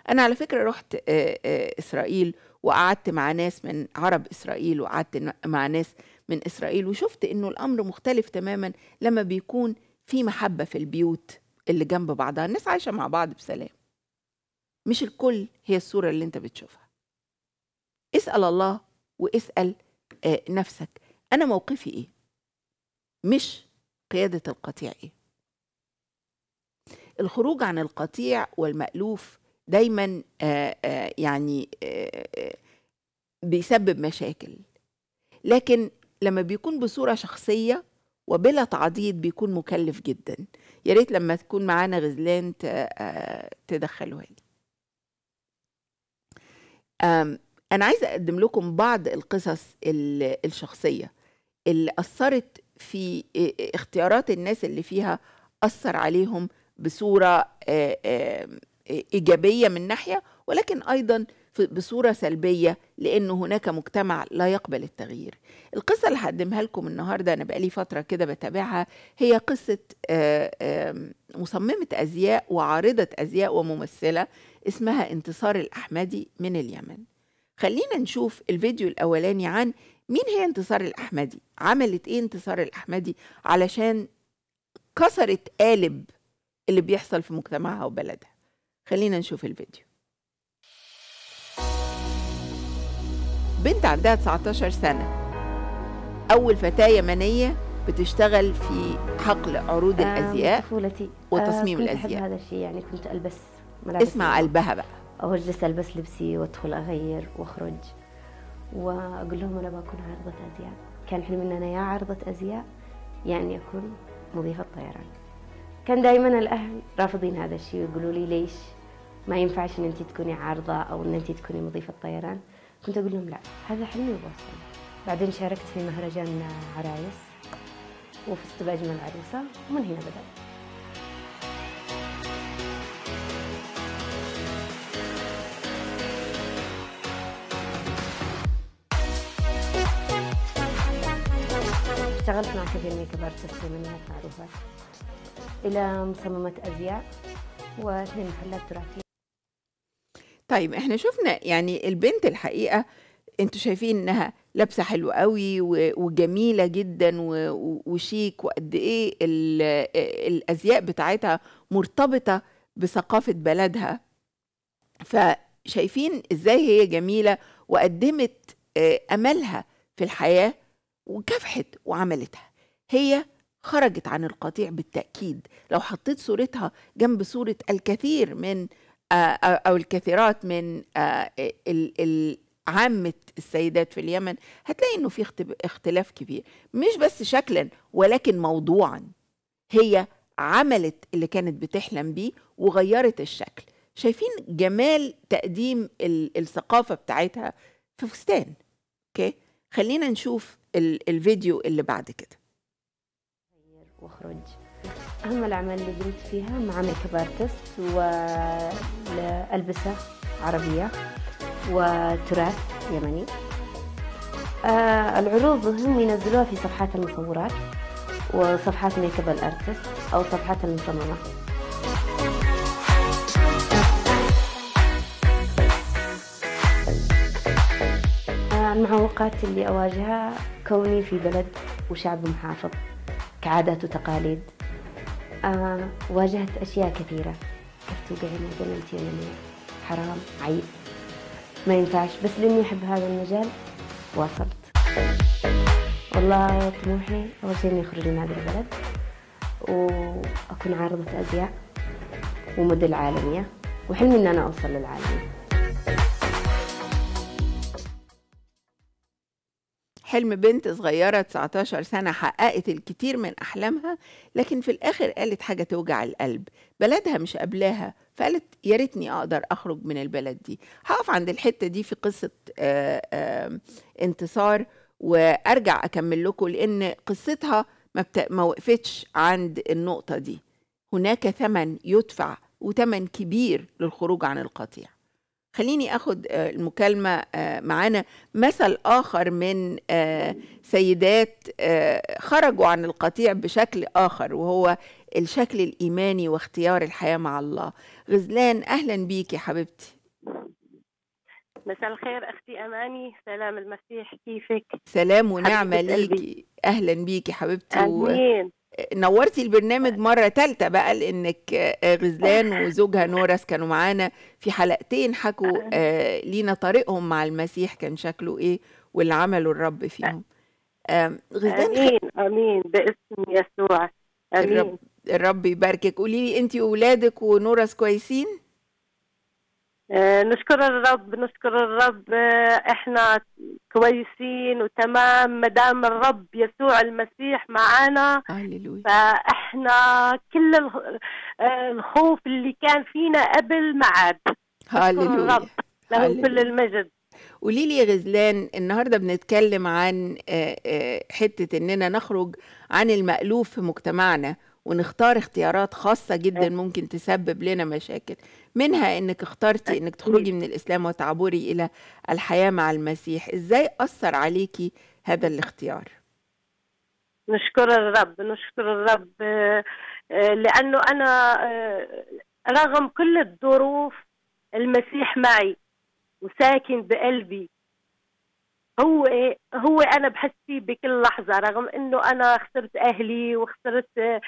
انا على فكره رحت آه، آه، اسرائيل وقعدت مع ناس من عرب اسرائيل وقعدت مع ناس من اسرائيل وشفت انه الامر مختلف تماما لما بيكون في محبه في البيوت اللي جنب بعضها الناس عايشه مع بعض بسلام مش الكل هي الصوره اللي انت بتشوفها اسال الله واسال آه، نفسك انا موقفي ايه مش قيادة القطيع إيه الخروج عن القطيع والمألوف دايما آآ آه، آآ آه، يعني آآ آه، بيسبب مشاكل لكن لما بيكون بصورة شخصية وبلا تعضيد بيكون مكلف جدا يا ريت لما تكون معانا غزلان تدخلوا لي أنا عايزة أقدم لكم بعض القصص الشخصية اللي أثرت في آه، آه، اختيارات الناس اللي فيها أثر عليهم بصورة آه، إيجابية من ناحية ولكن أيضا بصورة سلبية لأن هناك مجتمع لا يقبل التغيير القصة اللي هقدمها لكم النهاردة أنا بقالي فترة كده بتابعها هي قصة مصممة أزياء وعارضة أزياء وممثلة اسمها انتصار الأحمدي من اليمن خلينا نشوف الفيديو الأولاني عن مين هي انتصار الأحمدي؟ عملت إيه انتصار الأحمدي علشان كسرت قالب اللي بيحصل في مجتمعها وبلدها خلينا نشوف الفيديو بنت عندها 19 سنة أول فتاة يمنية
بتشتغل في حقل عروض آه الأزياء طفولتي آه، وتصميم آه الأزياء هذا الشيء يعني كنت ألبس ملابس اسمع قلبها بقى أوجس ألبس لبسي وأدخل أغير وأخرج واقول لهم انا بكون عارضه ازياء كان حلمي ان انا يا عارضه ازياء يعني اكون مضيفه طيران كان دائما الاهل رافضين هذا الشيء ويقولوا لي ليش ما ينفعش ان انت تكوني عارضه او ان انت تكوني مضيفه طيران كنت اقول لهم لا هذا حلمي وبوصل بعدين شاركت في مهرجان عرايس وفزت باجمل عروسه ومن هنا بدات اشتغلت مع من كبار من معروفة إلى مصممة أزياء واثنين محلات تراثية
طيب احنا شفنا يعني البنت الحقيقة انتوا شايفين انها لابسة حلو قوي وجميلة جدا وشيك وقد ايه الازياء بتاعتها مرتبطة بثقافة بلدها فشايفين ازاي هي جميلة وقدمت آه، املها في الحياة وكافحت وعملتها هي خرجت عن القطيع بالتأكيد لو حطيت صورتها جنب صورة الكثير من آه، آه، أو الكثيرات من آه، عامة السيدات في اليمن هتلاقي إنه في اختلاف كبير مش بس شكلا ولكن موضوعا هي عملت اللي كانت بتحلم بيه وغيرت الشكل شايفين جمال تقديم الثقافة بتاعتها في فستان اوكي خلينا نشوف الفيديو اللي بعد كده
واخرج اهم الاعمال اللي قمت فيها مع ميك اب ارتست والبسه عربيه وتراث يمني آه العروض هم ينزلوها في صفحات المصورات وصفحات ميك اب الارتست او صفحات المصممات المعوقات اللي أواجهها كوني في بلد وشعب محافظ كعادات وتقاليد آه واجهت أشياء كثيرة كيف توقعين من أنني يعني حرام عيب ما ينفعش بس لأني أحب هذا المجال واصلت والله طموحي أول شيء إني أخرج من هذا البلد وأكون عارضة أزياء وموديل عالمية وحلمي إن أنا أوصل للعالمية
حلم بنت صغيرة 19 سنة حققت الكتير من أحلامها لكن في الآخر قالت حاجة توجع القلب بلدها مش قبلاها فقالت يا ريتني أقدر أخرج من البلد دي هقف عند الحتة دي في قصة آآ آه، آآ آه، انتصار وأرجع أكمل لكم لأن قصتها ما, بت... ما وقفتش عند النقطة دي هناك ثمن يدفع وثمن كبير للخروج عن القطيع خليني اخد آه، المكالمه آه، معانا مثل اخر من آه، سيدات خرجوا عن القطيع بشكل اخر وهو الشكل الايماني واختيار الحياه مع الله غزلان اهلا بيكي حبيبتي
مساء الخير اختي اماني سلام المسيح كيفك
سلام ونعمه ليكي اهلا بيكي حبيبتي امين نورتي البرنامج طيب. مرة ثالثه بقى لأنك آه، غزلان وزوجها نورس كانوا معانا في حلقتين حكوا آه. آه، لينا طريقهم مع المسيح كان شكله إيه واللي عمله الرب فيهم غزلان آمين آمين باسم يسوع آمين الرب, الرب يباركك قولي لي أنت واولادك ونورس كويسين؟ آه، نشكر الرب نشكر الرب آه،
احنا كويسين وتمام ما دام الرب يسوع المسيح معانا فاحنا كل آه، الخوف اللي
كان فينا قبل ما عاد الرب
له كل المجد
قولي لي غزلان النهارده بنتكلم عن حته اننا نخرج عن المألوف في مجتمعنا ونختار اختيارات خاصة جدا ممكن تسبب لنا مشاكل منها انك اخترتي انك تخرجي من الاسلام وتعبري الى الحياه مع المسيح ازاي اثر عليكي هذا الاختيار
نشكر الرب نشكر الرب آه، لانه انا آه، رغم كل الظروف المسيح معي وساكن بقلبي هو إيه، هو انا بحس فيه بكل لحظه رغم انه انا خسرت اهلي وخسرت آه،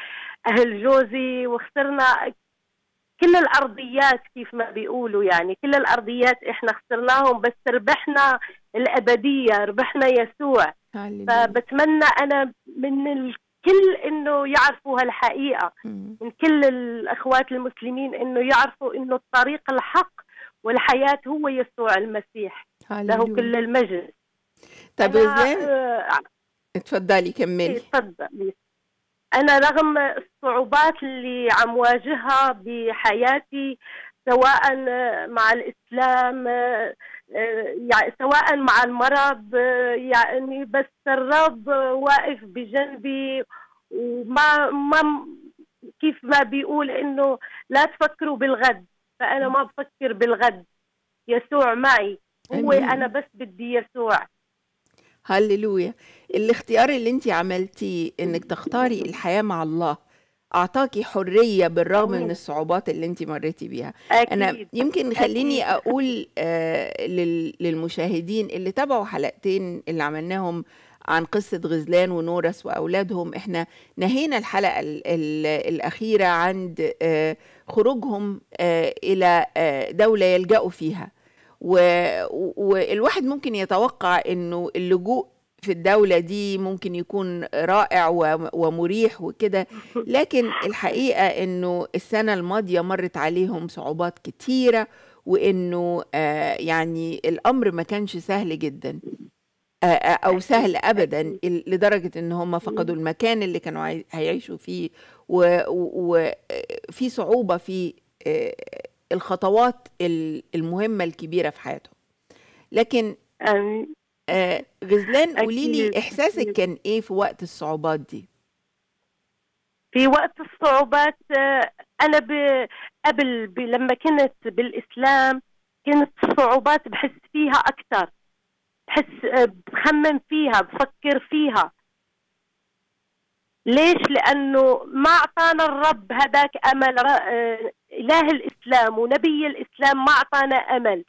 اهل جوزي وخسرنا كل الارضيات كيف ما بيقولوا يعني كل الارضيات احنا خسرناهم بس ربحنا الابديه ربحنا يسوع فبتمنى انا من الكل انه يعرفوا هالحقيقه من كل الاخوات المسلمين انه يعرفوا انه الطريق الحق والحياه هو يسوع المسيح له كل المجد
طيب آه، تفضلي كملي إيه، تفضلي
انا رغم الصعوبات اللي عم واجهها بحياتي سواء مع الاسلام يعني آه، آه، سواء مع المرض آه، يعني بس الرب واقف بجنبي وما ما كيف ما بيقول انه لا تفكروا بالغد فانا ما بفكر بالغد يسوع معي هو انا بس
بدي يسوع هللويا الاختيار اللي انت عملتيه انك تختاري الحياه مع الله اعطاكي حريه بالرغم من الصعوبات اللي انت مريتي بيها أكيد. انا يمكن خليني اقول آه، للمشاهدين اللي تابعوا حلقتين اللي عملناهم عن قصة غزلان ونورس وأولادهم إحنا نهينا الحلقة الأخيرة عند آه، خروجهم آه، إلى دولة يلجأوا فيها والواحد ممكن يتوقع انه اللجوء في الدولة دي ممكن يكون رائع ومريح وكده لكن الحقيقة انه السنة الماضية مرت عليهم صعوبات كتيرة وانه آه يعني الامر ما كانش سهل جدا آه, آه، او سهل ابدا لدرجة ان هم فقدوا المكان اللي كانوا هيعيشوا فيه وفي صعوبة في آه، الخطوات المهمة الكبيرة في حياته لكن آه غزلان قولي لي إحساسك كان إيه في وقت الصعوبات دي؟ في وقت الصعوبات آه، أنا
قبل لما كنت بالإسلام كانت الصعوبات بحس فيها أكثر بحس آه، بخمم فيها بفكر فيها ليش لانه ما اعطانا الرب هذاك امل آه، اله الاسلام ونبي الاسلام ما اعطانا امل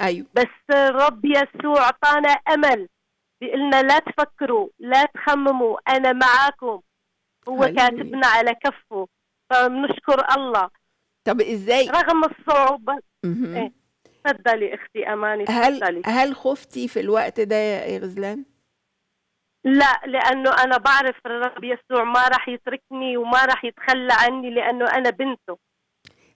ايوه بس الرب يسوع اعطانا امل بقلنا لا تفكروا لا تخمموا انا معاكم هو أيوة. كاتبنا على كفه فبنشكر الله طب ازاي رغم الصعوبة إيه. تفضلي إيه. اختي اماني تفضلي هل هل
خفتي في الوقت ده يا غزلان؟ لا
لانه انا بعرف الرب يسوع ما راح يتركني وما راح يتخلى عني لانه انا بنته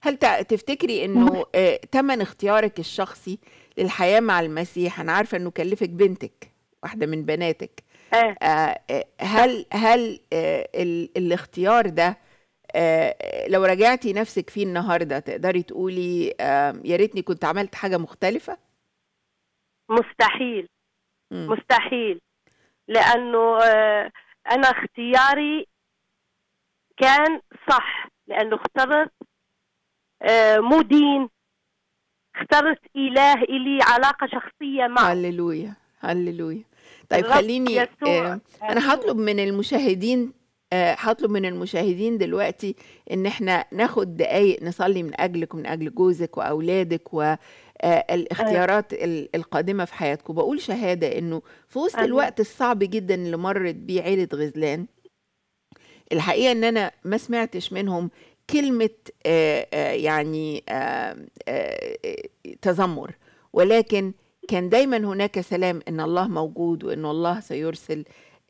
هل تفتكري انه آه، تمن اختيارك الشخصي للحياه مع المسيح انا عارفه انه كلفك بنتك واحده من بناتك آه. آه، هل هل الاختيار ده لو رجعتي نفسك فيه النهارده تقدري تقولي يا ريتني كنت عملت حاجه مختلفه
مستحيل مستحيل لانه انا اختياري كان صح لانه اخترت
آه، مو دين اخترت اله الي علاقه شخصيه معه هللويا هللويا طيب خليني آه انا هطلب من المشاهدين آه، هطلب من المشاهدين دلوقتي ان احنا ناخد دقايق نصلي من اجلك ومن اجل جوزك واولادك و والاختيارات آه، القادمه في حياتكم بقول شهاده انه في وسط الوقت الصعب جدا اللي مرت بيه عيله غزلان الحقيقه ان انا ما سمعتش منهم كلمه آه، آه، يعني آه، تذمر ولكن كان دايما هناك سلام ان الله موجود وان الله سيرسل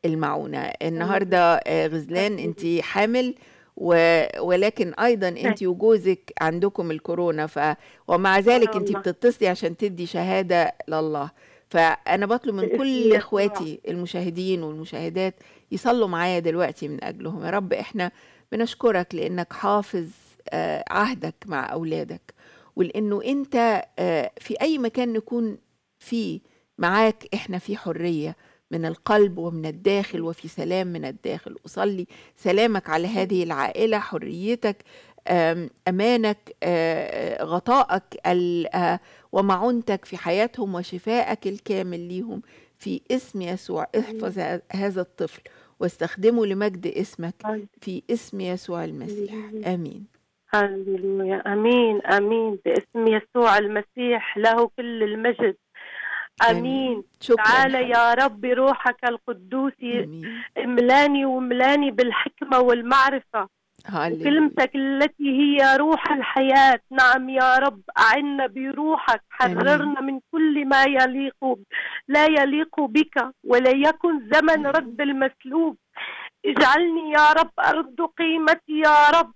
المعونه النهارده غزلان انت حامل و... ولكن ايضا انت أيوة. وجوزك عندكم الكورونا ف... ومع ذلك انت بتتصلي عشان تدي شهاده لله فانا بطلب من كل اخواتي المشاهدين والمشاهدات يصلوا معايا دلوقتي من اجلهم يا رب احنا بنشكرك لأنك حافظ آه، عهدك مع أولادك ولأنه أنت آه، في أي مكان نكون فيه معاك إحنا في حرية من القلب ومن الداخل وفي سلام من الداخل أصلي سلامك على هذه العائلة حريتك أمانك آه، غطائك ومعونتك في حياتهم وشفائك الكامل ليهم في اسم يسوع احفظ هذا الطفل واستخدمه لمجد اسمك في اسم يسوع المسيح آمين آمين آمين باسم يسوع المسيح له كل المجد
امين شكرا تعالى يا رب روحك القدوس املاني واملاني بالحكمه والمعرفه كلمتك التي هي روح الحياه نعم يا رب اعنا بروحك حررنا من ما يليق لا يليق بك ولا يكن زمن رد المسلوب اجعلني يا رب أرد قيمتي يا رب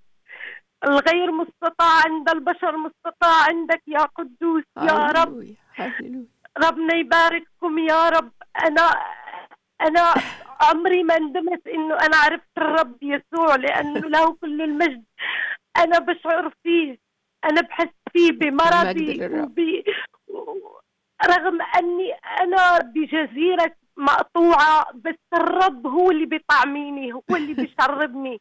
الغير مستطاع عند البشر مستطاع عندك يا قدوس يا رب ربنا يبارككم يا رب أنا أنا عمري ما ندمت إنه أنا عرفت الرب يسوع لأنه له كل المجد أنا بشعر فيه أنا بحس فيه بمرضي وب... رغم أني أنا بجزيرة مقطوعة بس الرب هو اللي بيطعميني هو اللي بيشربني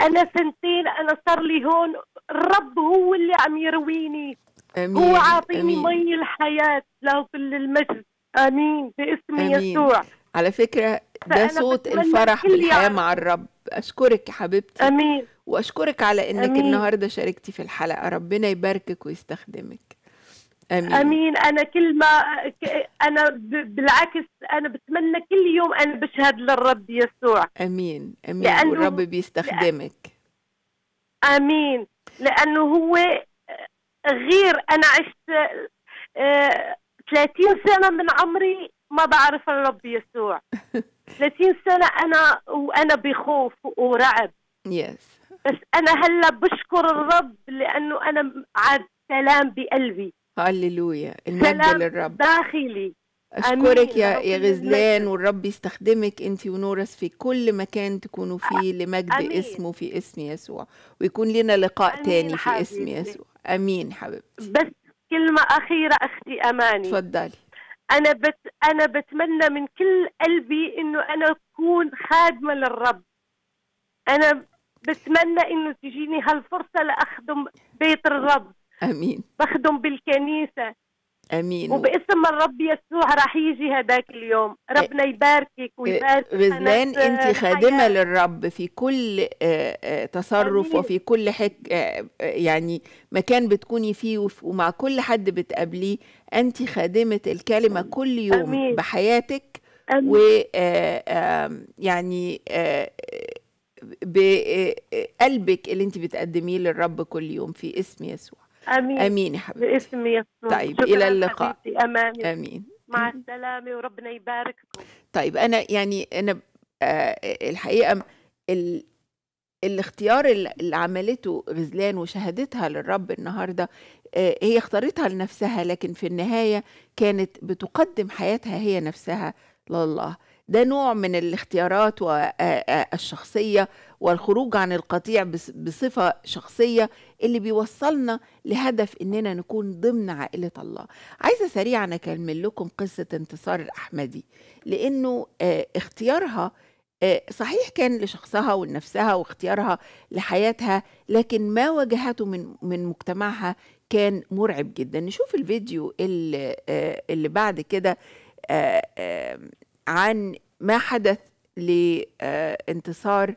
أنا سنتين أنا صار لي هون الرب هو اللي عم يرويني
أمين. هو عاطيني مي
الحياة له كل
المجد آمين باسم أمين. يسوع على فكرة ده صوت الفرح بالحياة مع الرب أشكرك يا حبيبتي أمين وأشكرك على إنك أمين. النهاردة شاركتي في الحلقة ربنا يباركك ويستخدمك امين امين انا كل ما
انا بالعكس انا بتمنى كل يوم انا بشهد للرب يسوع امين امين لأنه والرب بيستخدمك امين لانه هو غير انا عشت 30 آه، سنه من عمري ما بعرف الرب يسوع 30 سنه انا وانا بخوف ورعب يس بس انا هلا بشكر الرب
لانه انا عاد سلام بقلبي هللويا المجد للرب داخلي أشكرك يا يا غزلان والرب يستخدمك أنت ونورس في كل مكان تكونوا فيه آه، لمجد أمين. اسمه في اسم يسوع ويكون لنا لقاء أمين تاني في
اسم
يسوع
أمين حبيبتي بس
كلمة أخيرة أختي
أماني تفضلي
أنا بت أنا بتمنى من كل قلبي إنه أنا أكون خادمة للرب أنا بتمنى إنه تجيني هالفرصة لأخدم بيت الرب امين بخدم بالكنيسه امين وباسم الرب يسوع راح يجي هذاك اليوم ربنا إيه. يباركك ويبارك غزلان إيه، انت آه، خادمه
للرب في كل آه، آه، تصرف أمين. وفي كل حك يعني مكان بتكوني فيه ومع كل حد بتقابليه انت خادمه الكلمه كل يوم أمين. بحياتك أمين. و يعني بقلبك اللي انت بتقدميه للرب كل يوم في اسم يسوع
امين امين يا حبيبتي
باسم يسوع طيب الى اللقاء امين امين
مع السلامه وربنا يبارككم
طيب انا يعني انا آه، الحقيقه ال... الاختيار اللي عملته غزلان وشهادتها للرب النهارده آه، هي اختارتها لنفسها لكن في النهايه كانت بتقدم حياتها هي نفسها لله ده نوع من الاختيارات الشخصية والخروج عن القطيع بصفة شخصية اللي بيوصلنا لهدف إننا نكون ضمن عائلة الله عايزة سريعا أكمل لكم قصة انتصار الأحمدي لأنه آه، اختيارها آه، صحيح كان لشخصها ولنفسها واختيارها لحياتها لكن ما واجهته من من مجتمعها كان مرعب جدا نشوف الفيديو اللي, آه، اللي بعد كده عن ما حدث لانتصار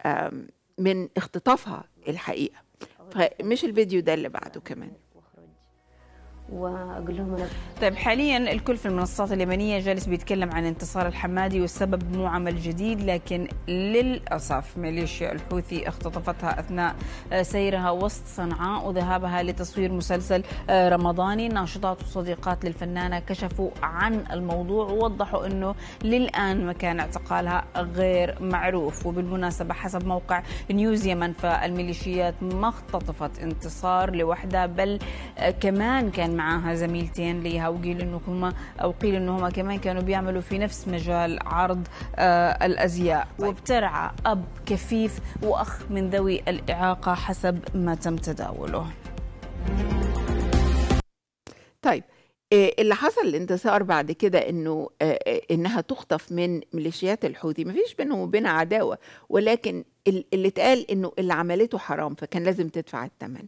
آه، من اختطافها الحقيقه فمش الفيديو ده اللي بعده كمان واقول لهم انا طيب حاليا الكل في المنصات اليمنيه جالس بيتكلم عن انتصار الحمادي والسبب مو عمل جديد لكن للاسف ميليشيا الحوثي اختطفتها اثناء سيرها وسط صنعاء وذهابها لتصوير مسلسل رمضاني ناشطات وصديقات للفنانه كشفوا عن الموضوع ووضحوا انه للان مكان اعتقالها غير معروف وبالمناسبه حسب موقع نيوز يمن فالميليشيات ما اختطفت انتصار لوحدها بل كمان كان معاها زميلتين ليها وقيل انه هما او قيل انه هما كمان كانوا بيعملوا في نفس مجال عرض آه الازياء طيب. اب كفيف واخ من ذوي الاعاقه حسب ما تم تداوله طيب إيه اللي حصل الانتصار بعد كده انه آه، آه، انها تخطف من ميليشيات الحوثي ما فيش بينهم وبينها عداوه ولكن اللي اتقال انه اللي عملته حرام فكان لازم تدفع الثمن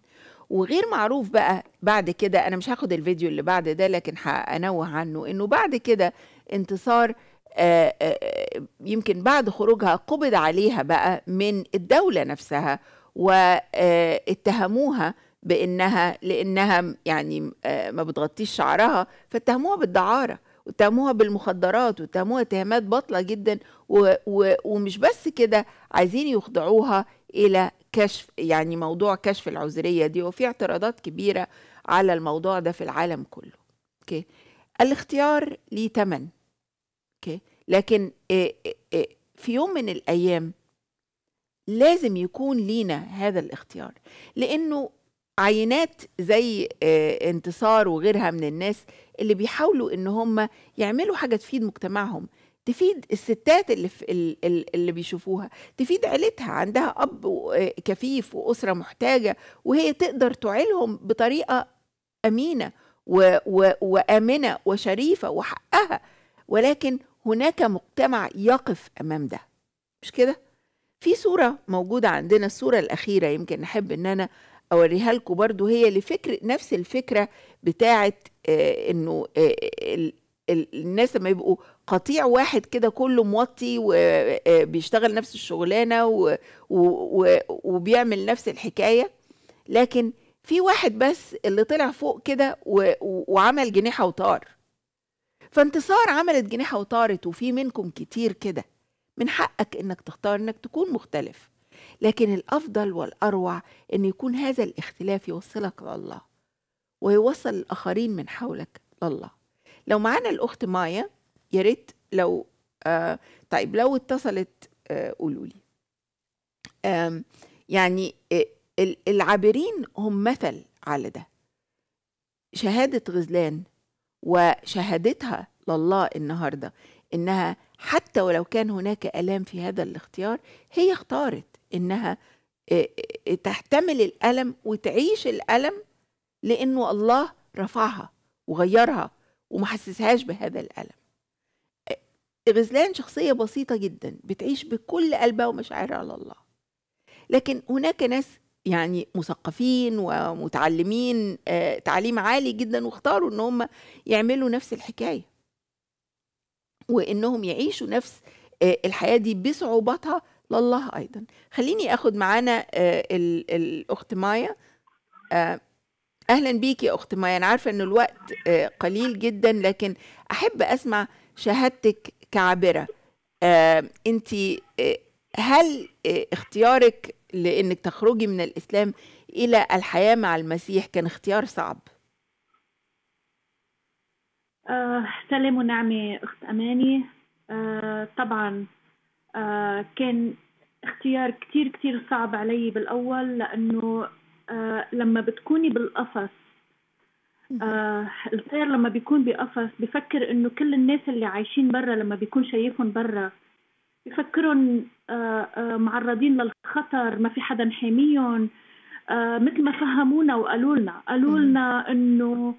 وغير معروف بقى بعد كده انا مش هاخد الفيديو اللي بعد ده لكن هانوه عنه انه بعد كده انتصار آآ آه، آآ آه، آه، يمكن بعد خروجها قبض عليها بقى من الدولة نفسها واتهموها بانها لانها يعني ما بتغطيش شعرها فاتهموها بالدعاره واتهموها بالمخدرات واتهموها اتهامات باطله جدا ومش بس كده عايزين يخضعوها الى كشف يعني موضوع كشف العذرية دي وفي اعتراضات كبيرة على الموضوع ده في العالم كله اوكي الاختيار ليه تمن اوكي لكن آه، آه، آه، في يوم من الأيام لازم يكون لينا هذا الاختيار لأنه عينات زي انتصار وغيرها من الناس اللي بيحاولوا ان هم يعملوا حاجه تفيد مجتمعهم تفيد الستات اللي في اللي بيشوفوها تفيد عيلتها عندها اب كفيف واسره محتاجه وهي تقدر تعيلهم بطريقه امينه و و وامنه وشريفه وحقها ولكن هناك مجتمع يقف امام ده مش كده في صوره موجوده عندنا الصوره الاخيره يمكن نحب ان انا اوريها لكم برضو هي لفكر نفس الفكره بتاعه آه، انه آه، الناس لما يبقوا قطيع واحد كده كله موطي وبيشتغل آه، نفس الشغلانه وبيعمل نفس الحكايه لكن في واحد بس اللي طلع فوق كده وعمل جنيحه وطار فانتصار عملت جنيحه وطارت وفي منكم كتير كده من حقك انك تختار انك تكون مختلف لكن الافضل والاروع ان يكون هذا الاختلاف يوصلك لله ويوصل الاخرين من حولك لله لو معانا الاخت مايا يا ريت لو آه طيب لو اتصلت آه قولوا لي يعني، آه يعني العابرين هم مثل على ده شهادة غزلان وشهادتها لله النهارده انها حتى ولو كان هناك الام في هذا الاختيار هي اختارت انها آه، آه، تحتمل الالم وتعيش الالم لانه الله رفعها وغيرها ومحسسهاش بهذا الالم غزلان شخصية بسيطة جدا بتعيش بكل قلبها ومشاعرها على الله لكن هناك ناس يعني مثقفين ومتعلمين آه، تعليم عالي جدا واختاروا ان هم يعملوا نفس الحكاية وانهم يعيشوا نفس آه، الحياة دي بصعوباتها لله ايضا خليني اخد معانا آه، الاخت مايا اهلا بيك يا اخت مايا انا عارفه ان الوقت قليل جدا لكن احب اسمع شهادتك كعابره انت آه، هل آه، اختيارك لانك تخرجي من الاسلام الى الحياه مع المسيح كان اختيار صعب آه
سلام ونعمة أخت أماني آه طبعا آه كان اختيار كتير كتير صعب علي بالأول لأنه آه لما بتكوني بالقفص آه الطير لما بيكون بقفص بفكر انه كل الناس اللي عايشين برا لما بيكون شايفهم برا بفكرهم آه آه معرضين للخطر ما في حدا حاميهم آه مثل ما فهمونا وقالوا لنا قالوا لنا انه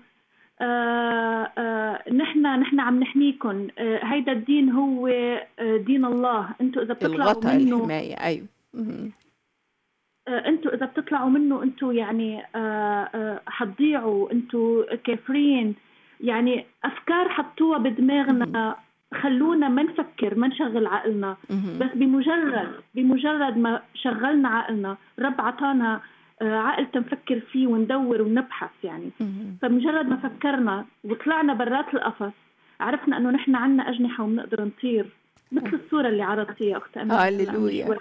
آه آه نحن نحن عم نحميكم آه هيدا الدين هو آه، دين الله انتم اذا بتطلعوا منه الحمايه ايوه آه، انتوا اذا بتطلعوا منه انتوا يعني آه، آه، حتضيعوا انتوا كافرين يعني افكار حطوها بدماغنا خلونا ما نفكر ما نشغل عقلنا بس بمجرد بمجرد ما شغلنا عقلنا الرب عطانا عقل تنفكر فيه وندور ونبحث يعني فمجرد ما فكرنا وطلعنا برات القفص
عرفنا انه نحن عنا اجنحه وبنقدر نطير مثل الصوره اللي عرضتيها اخت امين هللويا يعني،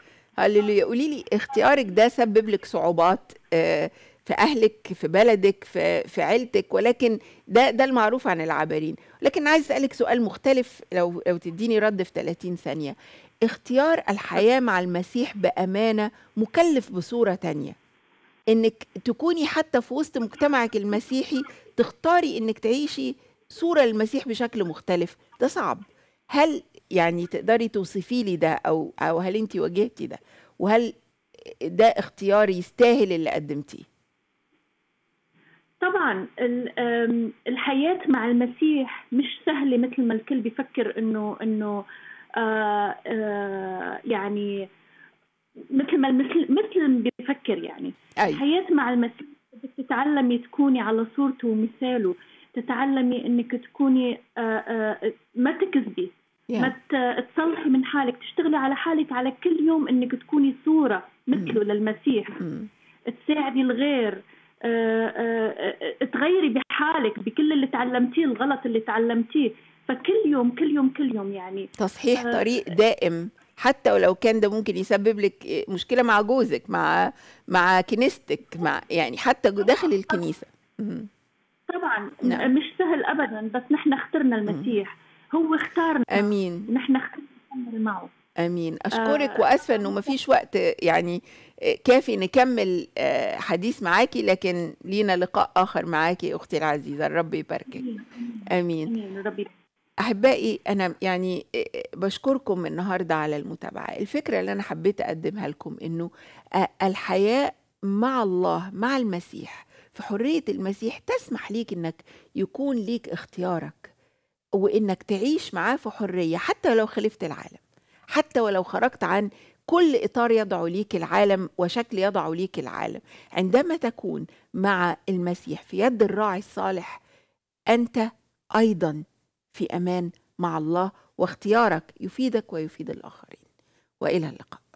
هللويا قولي لي اختيارك ده سبب لك صعوبات آه، في اهلك في بلدك في في عيلتك ولكن ده ده المعروف عن العابرين لكن عايز اسالك سؤال مختلف لو لو تديني رد في 30 ثانيه اختيار الحياه مع المسيح بامانه مكلف بصوره تانية انك تكوني حتى في وسط مجتمعك المسيحي تختاري انك تعيشي صوره المسيح بشكل مختلف ده صعب هل يعني تقدري توصفي لي ده او او هل انت واجهتي ده وهل ده اختيار يستاهل اللي قدمتيه
طبعا الحياة مع المسيح مش سهلة مثل ما الكل بيفكر انه انه آه، آه، يعني مثل ما مثل مثل بيفكر يعني أي. الحياة مع المسيح بدك تتعلمي تكوني على صورته ومثاله تتعلمي انك تكوني آه، ما تكذبي ما تصلحي من حالك تشتغلي على حالك على كل يوم انك تكوني صوره مثله mm. للمسيح mm. تساعدي الغير آه، آه، آه، تغيري بحالك بكل اللي تعلمتيه الغلط اللي تعلمتيه فكل يوم كل يوم كل يوم يعني تصحيح طريق
دائم حتى ولو كان ده ممكن يسبب لك مشكله مع جوزك مع مع كنيستك مع يعني حتى داخل الكنيسه
طبعا نعم. مش سهل ابدا بس نحن اخترنا
المسيح م. هو اختارنا امين نحن
اخترنا معه
امين آه، اشكرك آه واسفه انه ما فيش وقت يعني آه، كافي نكمل آه، حديث معاكي لكن لينا لقاء اخر معاكي اختي العزيزه الرب يباركك امين امين ربي احبائي انا يعني بشكركم النهارده على المتابعه الفكره اللي انا حبيت اقدمها لكم انه الحياه مع الله مع المسيح في حريه المسيح تسمح ليك انك يكون ليك اختيارك وإنك تعيش معاه في حرية حتى ولو خلفت العالم حتى ولو خرجت عن كل إطار يضع ليك العالم وشكل يضع ليك العالم عندما تكون مع المسيح في يد الراعي الصالح أنت أيضا في أمان مع الله واختيارك يفيدك ويفيد الآخرين وإلى اللقاء